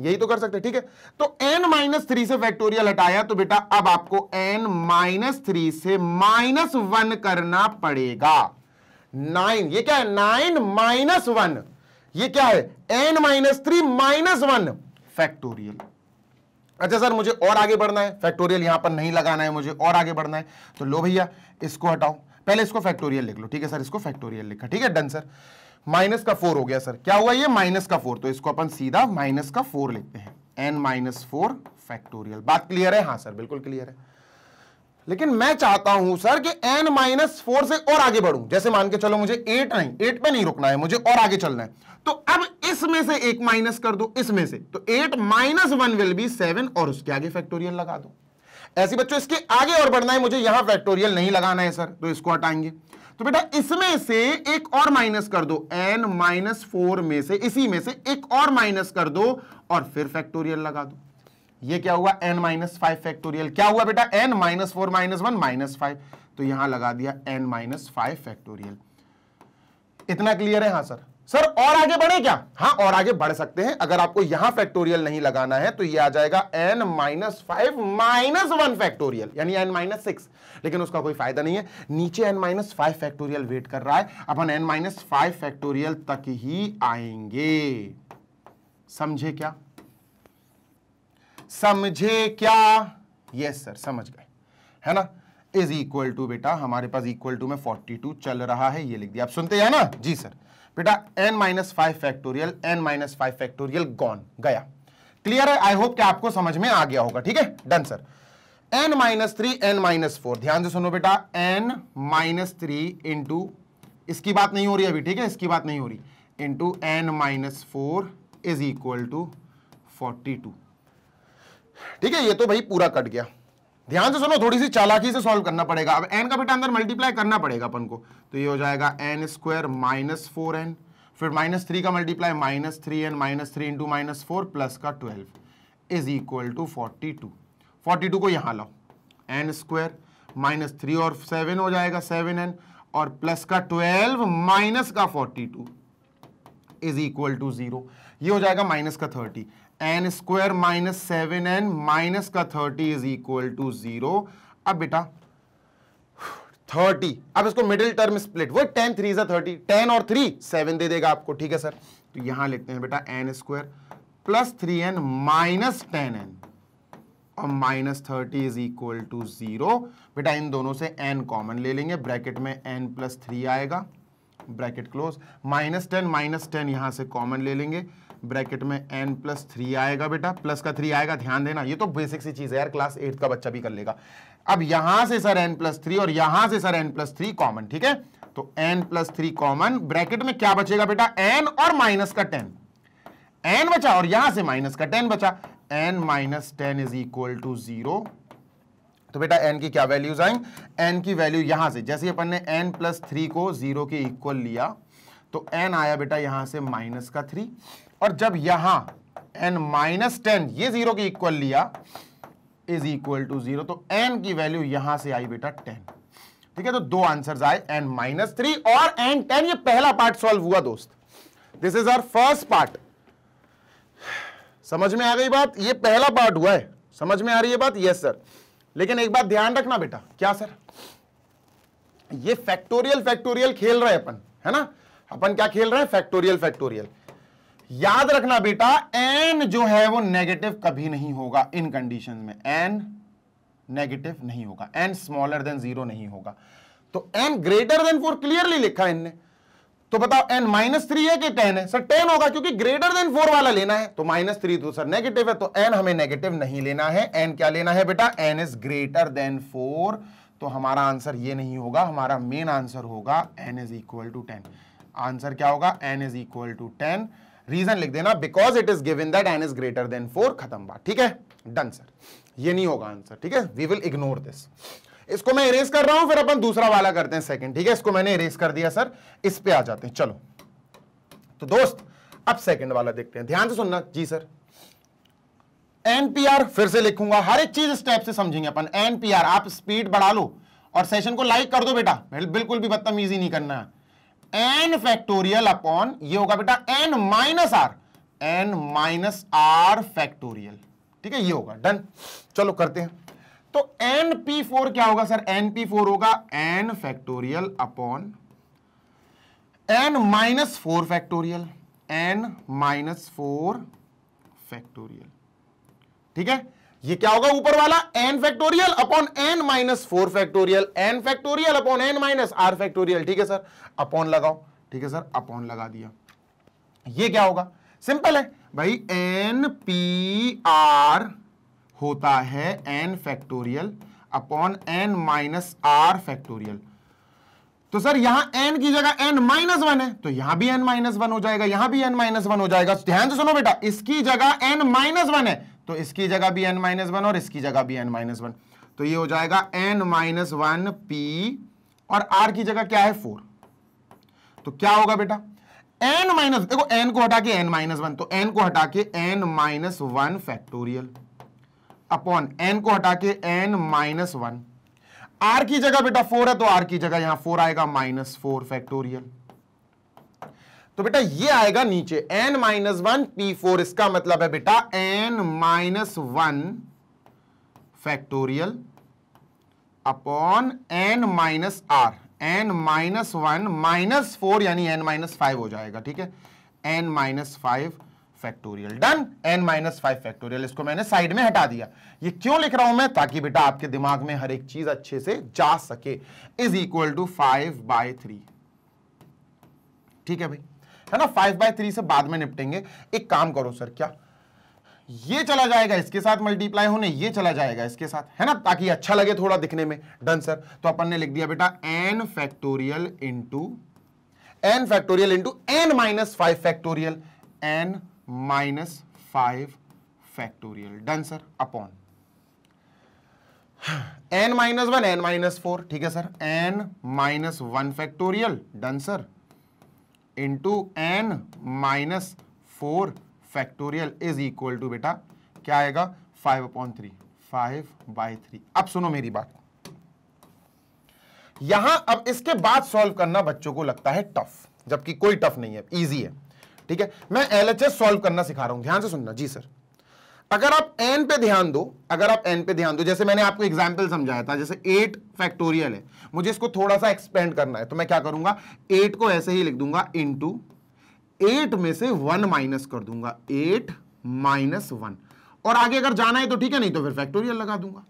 यही तो कर सकते ठीक है तो एन माइनस थ्री से फैक्टोरियल हटाया तो बेटा अब आपको एन माइनस थ्री से माइनस वन करना पड़ेगा नाइन ये क्या है नाइन माइनस वन ये क्या है N minus three minus one factorial अच्छा सर मुझे और आगे बढ़ना है फैक्टोरियल यहां पर नहीं लगाना है मुझे और आगे बढ़ना है तो लो भैया इसको हटाओ पहले इसको फैक्टोरियल लिख लो ठीक है सर इसको फैक्टोरियल लिखा ठीक है डन सर माइनस का फोर हो गया सर क्या हुआ ये माइनस का फोर तो इसको अपन सीधा माइनस का फोर लिखते हैं एन माइनस फोर फैक्टोरियल बात क्लियर है हाँ सर बिल्कुल क्लियर है लेकिन मैं चाहता हूं सर कि एन माइनस फोर से और आगे बढ़ू जैसे मान के चलो मुझे एट नहीं एट पे नहीं रुकना है मुझे और आगे चलना है तो अब इसमें से एक माइनस कर दो इसमें से तो eight minus one will be seven और उसके आगे फैक्टोरियल लगा दो ऐसे बच्चों इसके आगे और बढ़ना है मुझे यहां फैक्टोरियल नहीं लगाना है सर तो इसको हटाएंगे तो बेटा इसमें से एक और माइनस कर दो एन माइनस फोर में से इसी में से एक और माइनस कर दो और फिर फैक्टोरियल लगा दो ये क्या हुआ एन माइनस फाइव फैक्टोरियल क्या हुआ बेटा N minus four minus one minus five तो यहां लगा दिया एन माइनस फाइव फैक्टोरियल इतना क्लियर है हाँ सर सर और आगे बढ़े क्या हाँ और आगे बढ़ सकते हैं अगर आपको यहां फैक्टोरियल नहीं लगाना है तो ये आ जाएगा n minus five minus one factorial यानी एन माइनस सिक्स लेकिन उसका कोई फायदा नहीं है नीचे n minus five factorial wait कर रहा है अपन एन माइनस फाइव फैक्टोरियल तक ही आएंगे समझे क्या समझे क्या यस सर समझ गए है ना इज इक्वल टू बेटा हमारे पास इक्वल टू में फोर्टी टू चल रहा है ये लिख दिया आप सुनते हैं ना जी सर बेटा N minus five factorial n minus five factorial gone गया क्लियर है आई होप कि आपको समझ में आ गया होगा ठीक है done sir n minus three n minus four ध्यान से सुनो बेटा एन माइनस थ्री इंटू इसकी बात नहीं हो रही अभी ठीक है इसकी बात नहीं हो रही into n minus four is equal to forty two ठीक है ये तो भाई पूरा कट गया ध्यान से सुनो थोड़ी सी चालाकी से सॉल्व करना पड़ेगा अब एन का बेटा अंदर मल्टीप्लाई करना पड़ेगा अपन को तो ये हो जाएगा n square minus four n फिर माइनस थ्री का multiply minus three n minus three into minus four plus का twelve is equal to forty two forty two को यहाँ लाओ एन स्क्वायर माइनस थ्री और सेवन हो जाएगा सेवन एन और प्लस का ट्वेल्व माइनस का forty two is equal to zero ये हो जाएगा माइनस का thirty n square minus seven n minus का thirty is equal to zero अब बेटा थर्टी अब इसको मिडिल टर्म स्प्लिट वो टेन थ्री जो थर्टी टेन और थ्री सेवन दे देगा आपको ठीक है सर तो यहां लिखते हैं बेटा n square plus three n minus ten n और minus thirty is equal to zero बेटा इन दोनों से एन कॉमन ले लेंगे ब्रैकेट में एन प्लस थ्री आएगा bracket close minus ten minus ten यहां से कॉमन ले लेंगे ब्रैकेट में एन प्लस थ्री आएगा बेटा प्लस का थ्री आएगा ध्यान देना ये तो बेसिक सी चीज़ है यार क्लास एट का बच्चा भी कर लेगा अब यहां से सर एन प्लस थ्री और यहां से sir n plus three common ठीक है तो n plus three common bracket में क्या बचेगा बेटा एन और माइनस का टेन एन बचा और यहां से माइनस का टेन बचा n minus ten is equal to zero तो बेटा एन की क्या वैल्यूज आएंगे एन की वैल्यू यहां से जैसे अपन ने एन प्लस थ्री को जीरो के इक्वल लिया तो एन आया बेटा यहां से माइनस का थ्री और जब यहां एन माइनस टेन ये जीरो के इक्वल लिया इज इक्वल टू जीरो तो एन की वैल्यू यहां से आई बेटा टेन ठीक है तो दो आंसर्स आए एन माइनस थ्री और एन टेन ये पहला पार्ट सॉल्व हुआ दोस्त this is our first part समझ में आ गई बात ये पहला पार्ट हुआ है समझ में आ रही है बात यस सर लेकिन एक बात ध्यान रखना बेटा क्या सर ये फैक्टोरियल फैक्टोरियल खेल रहे अपन है ना अपन क्या खेल रहे हैं फैक्टोरियल फैक्टोरियल याद रखना बेटा एन जो है वो नेगेटिव कभी नहीं होगा इन कंडीशन में एन नेगेटिव नहीं होगा एन स्मॉलर देन जीरो नहीं होगा तो n greater than four clearly लिखा इनने तो बताओ एन माइनस थ्री है कि टेन है सर टेन होगा क्योंकि ग्रेटर देन फोर वाला लेना है तो माइनस थ्री तो सर नेगेटिव है तो एन हमें नेगेटिव नहीं लेना है एन क्या लेना है बेटा n is greater than four तो हमारा आंसर ये नहीं होगा हमारा मेन आंसर होगा n is equal to ten answer क्या होगा n is equal to ten reason लिख देना because it is given that n is greater than four खत्म बात ठीक है डन सर ये नहीं होगा आंसर ठीक है वी विल इग्नोर दिस इसको मैं इरेज कर रहा हूं फिर अपन दूसरा वाला करते हैं सेकंड ठीक है इसको मैंने इरेज कर दिया सर इस पे आ जाते हैं चलो तो दोस्त अब सेकंड वाला देखते हैं ध्यान से सुनना जी सर एनपीआर फिर से लिखूंगा हर एक चीज स्टेप से समझेंगे अपन एनपीआर आप स्पीड बढ़ा लो और सेशन को लाइक कर दो बेटा बिल्कुल भी बदतमीजी नहीं करना है एन फैक्टोरियल अपॉन ये होगा बेटा N minus are N minus are factorial ठीक है ये होगा डन चलो करते हैं तो एन पी फोर क्या होगा सर एन पी फोर होगा n factorial upon N minus four factorial n minus four factorial ठीक है ये क्या होगा ऊपर वाला n factorial upon N minus four factorial n factorial upon N minus are factorial ठीक है सर अपॉन लगाओ ठीक है सर अपॉन लगा दिया ये क्या होगा सिंपल है भाई एन पी आर होता है N factorial upon N minus are factorial तो सर यहां एन की जगह एन माइनस वन है तो यहां भी एन माइनस वन हो जाएगा यहां भी एन माइनस वन हो जाएगा ध्यान से सुनो बेटा इसकी जगह एन माइनस वन है तो इसकी जगह भी एन माइनस वन और इसकी जगह भी एन माइनस वन तो ये हो जाएगा एन माइनस वन पी और आर की जगह क्या है फोर तो क्या होगा बेटा एन माइनस देखो एन को हटा के एन माइनस वन तो एन को हटा के n minus one factorial upon n को हटा के एन माइनस वन आर की जगह बेटा फोर है तो आर की जगह यहां फोर आएगा माइनस फोर फैक्टोरियल तो बेटा ये आएगा नीचे n minus one P four इसका मतलब है बेटा N minus one factorial upon N minus are N minus one minus four यानी एन माइनस फाइव हो जाएगा ठीक है N minus five factorial done n minus five factorial इसको मैंने साइड में हटा दिया ये क्यों लिख रहा हूं मैं ताकि बेटा आपके दिमाग में हर एक चीज अच्छे से जा सके is equal to five by three ठीक है भाई है ना फाइव बाय थ्री से बाद में निपटेंगे एक काम करो सर क्या ये चला जाएगा इसके साथ मल्टीप्लाई होने ये चला जाएगा इसके साथ है ना ताकि अच्छा लगे थोड़ा दिखने में डन सर तो अपन ने लिख दिया बेटा N factorial into n factorial into n minus five factorial n minus five factorial done sir upon N minus one n minus four ठीक है sir n minus one factorial done sir into n minus four factorial is equal to बेटा क्या आएगा five upon three five by three अब सुनो मेरी बात यहां अब इसके बाद सॉल्व करना बच्चों को लगता है टफ जबकि कोई टफ नहीं है इजी है ठीक है मैं एल एच सॉल्व करना सिखा रहा हूं ध्यान से सुनना जी सर अगर आप एन पे ध्यान दो अगर आप एन पे ध्यान दो जैसे मैंने आपको एग्जाम्पल समझाया था जैसे एट फैक्टोरियल है मुझे इसको थोड़ा सा एक्सपेंड करना है तो मैं क्या करूंगा एट को ऐसे ही लिख दूंगा इंटू एट में से वन माइनस कर दूंगा एट माइनस वन और आगे अगर जाना है तो ठीक है नहीं तो फिर फैक्टोरियल लगा दूंगा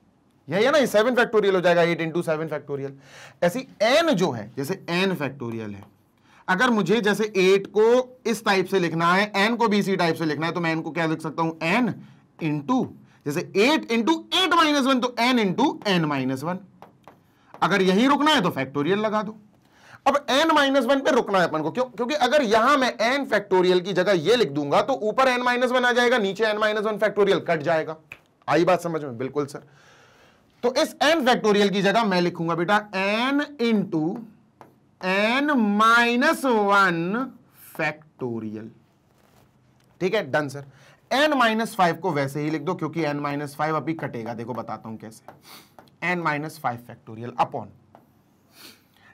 यही है ना सेवन फैक्टोरियल हो जाएगा एट इंटू सेवन फैक्टोरियल ऐसी एन जो है जैसे एन फैक्टोरियल है अगर मुझे जैसे एट को इस टाइप से लिखना है एन को भी इसी टाइप से लिखना है तो मैं एन को क्या लिख सकता हूं एन इंटू जैसे eight into eight minus one तो n into n minus one अगर यही रुकना है तो फैक्टोरियल लगा दो अब एन माइनस वन पर रुकना है अपन को क्यों क्योंकि अगर यहां मैं एन फैक्टोरियल की जगह ये लिख दूंगा तो ऊपर एन माइनस वन आ जाएगा नीचे n minus one factorial cut जाएगा आई बात समझ में बिल्कुल सर तो इस एन फैक्टोरियल की जगह मैं लिखूंगा बेटा n into n minus one factorial ठीक है done sir n minus five को वैसे ही लिख दो क्योंकि एन माइनस फाइव अभी कटेगा देखो बताता हूं कैसे n minus five factorial upon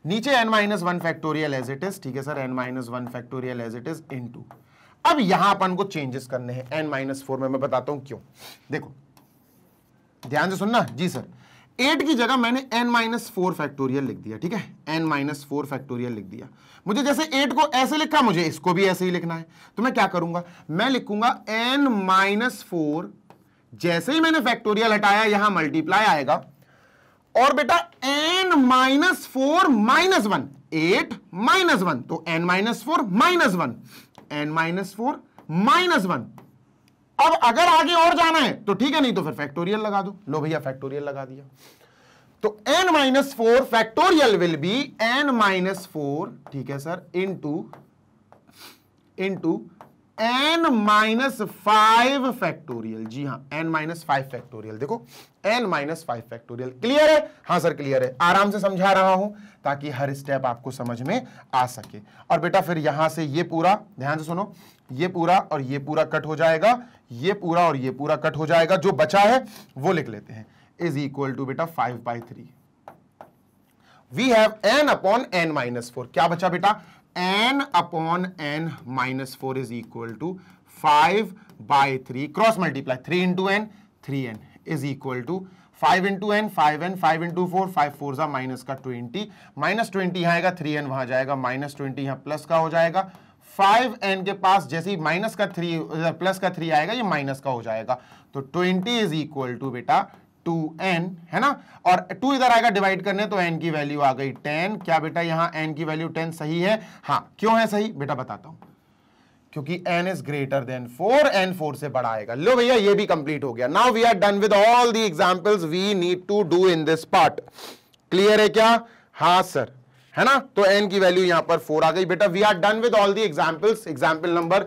नीचे n minus one factorial as it is ठीक है sir n minus one factorial as it is into अब यहां अपन को चेंजेस करने हैं एन माइनस फोर में मैं बताता हूं क्यों देखो ध्यान से सुनना जी सर एट की जगह मैंने एन माइनस फोर फैक्टोरियल लिख दिया ठीक है एन माइनस फोर फैक्टोरियल लिख दिया मुझे जैसे एट को ऐसे लिखा मुझे इसको भी ऐसे ही लिखना है तो मैं क्या करूंगा मैं लिखूंगा एन माइनस फोर जैसे ही मैंने फैक्टोरियल हटाया यहां मल्टीप्लाई आएगा और बेटा N minus four minus one eight minus one तो N minus four minus one n minus four minus one अब अगर आगे और जाना है तो ठीक है नहीं तो फिर फैक्टोरियल लगा दो लो भैया फैक्टोरियल लगा दिया तो N minus four factorial will be n minus four ठीक है sir into into n minus five factorial जी हाँ एन माइनस फाइव फैक्टोरियल देखो N minus five factorial clear है हाँ सर क्लियर है आराम से समझा रहा हूं ताकि हर स्टेप आपको समझ में आ सके और बेटा फिर यहां से ये पूरा ध्यान से सुनो ये पूरा और ये पूरा कट हो जाएगा ये पूरा और ये पूरा कट हो जाएगा जो बचा है वो लिख लेते हैं इज इक्वल टू बेटा five by three we have n upon N minus four क्या बचा बेटा n upon N minus four is equal to five by three cross multiply three into n three n is equal to five into n five n five into four five four सा minus का twenty minus twenty यहाँ आएगा three N वहां जाएगा minus twenty यहाँ plus का हो जाएगा फाइव एन के पास जैसे ही माइनस का थ्री प्लस का थ्री आएगा ये माइनस का हो जाएगा तो ट्वेंटी इज इक्वल टू बेटा टू एन है ना और टू इधर आएगा डिवाइड करने तो एन की वैल्यू आ गई टेन क्या बेटा यहां एन की वैल्यू टेन सही है हाँ क्यों है सही बेटा बताता हूं क्योंकि n is greater than four n four से बड़ा आएगा लो भैया ये भी कंप्लीट हो गया now we are done with all the examples we need to do in this part clear है क्या हाँ सर है ना तो एन की वैल्यू यहां पर फोर आ गई बेटा we are done with all the examples example number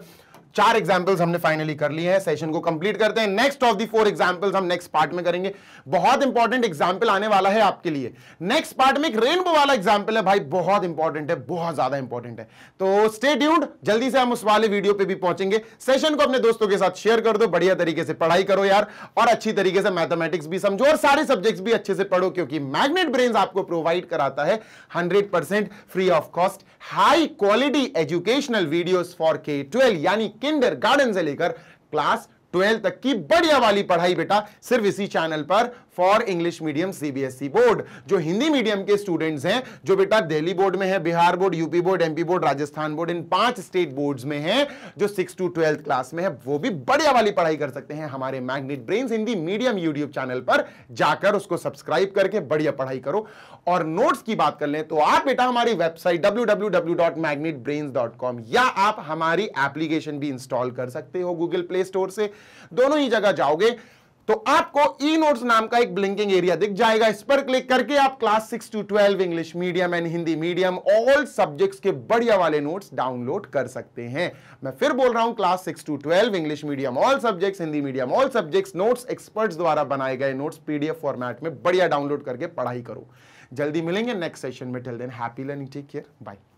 चार एग्जाम्पल्स हमने फाइनली कर लिए हैं सेशन को कंप्लीट करते हैं next of the four examples हम नेक्स्ट पार्ट में करेंगे बहुत इंपॉर्टेंट एग्जाम्पल आने वाला है आपके लिए नेक्स्ट पार्ट में एक रेनबो वाला एग्जाम्पल है भाई बहुत इंपॉर्टेंट है बहुत ज्यादा इंपॉर्टेंट है तो स्टे ट्यून्ड जल्दी से हम उस वाले वीडियो पे भी पहुंचेंगे सेशन को अपने दोस्तों के साथ शेयर कर दो बढ़िया तरीके से पढ़ाई करो यार और अच्छी तरीके से मैथमेटिक्स भी समझो और सारे सब्जेक्ट्स भी अच्छे से पढ़ो क्योंकि मैग्नेट ब्रेन आपको प्रोवाइड कराता है hundred free of cost high quality educational videos for K twelve यानी किंडर गार्डन से लेकर क्लास ट्वेल्थ तक की बढ़िया वाली पढ़ाई बेटा सिर्फ इसी चैनल पर for English medium CBSE board जो हिंदी मीडियम के स्टूडेंट्स हैं जो बेटा दिल्ली बोर्ड में है Bihar board UP board MP board Rajasthan board इन पांच स्टेट बोर्ड्स में है जो सिक्स टू ट्वेल्थ क्लास में है वो भी बढ़िया वाली पढ़ाई कर सकते हैं हमारे Magnet brain Hindi medium YouTube channel पर जाकर उसको सब्सक्राइब करके बढ़िया पढ़ाई करो और नोट्स की बात कर ले तो आप बेटा हमारी वेबसाइट डब्ल्यू या आप हमारी एप्लीकेशन भी इंस्टॉल कर सकते हो गूगल प्ले स्टोर से दोनों ही जगह जाओगे तो आपको ई e नोट्स नाम का एक ब्लिंकिंग एरिया दिख जाएगा इस पर क्लिक करके आप class six to twelve English medium and Hindi medium all subjects के बढ़िया वाले नोट्स डाउनलोड कर सकते हैं मैं फिर बोल रहा हूं class six to twelve English medium all subjects Hindi medium all subjects notes experts द्वारा बनाए गए नोट्स पीडीएफ फॉर्मेट में बढ़िया डाउनलोड करके पढ़ाई करो जल्दी मिलेंगे नेक्स्ट सेशन में till then happy learning take care by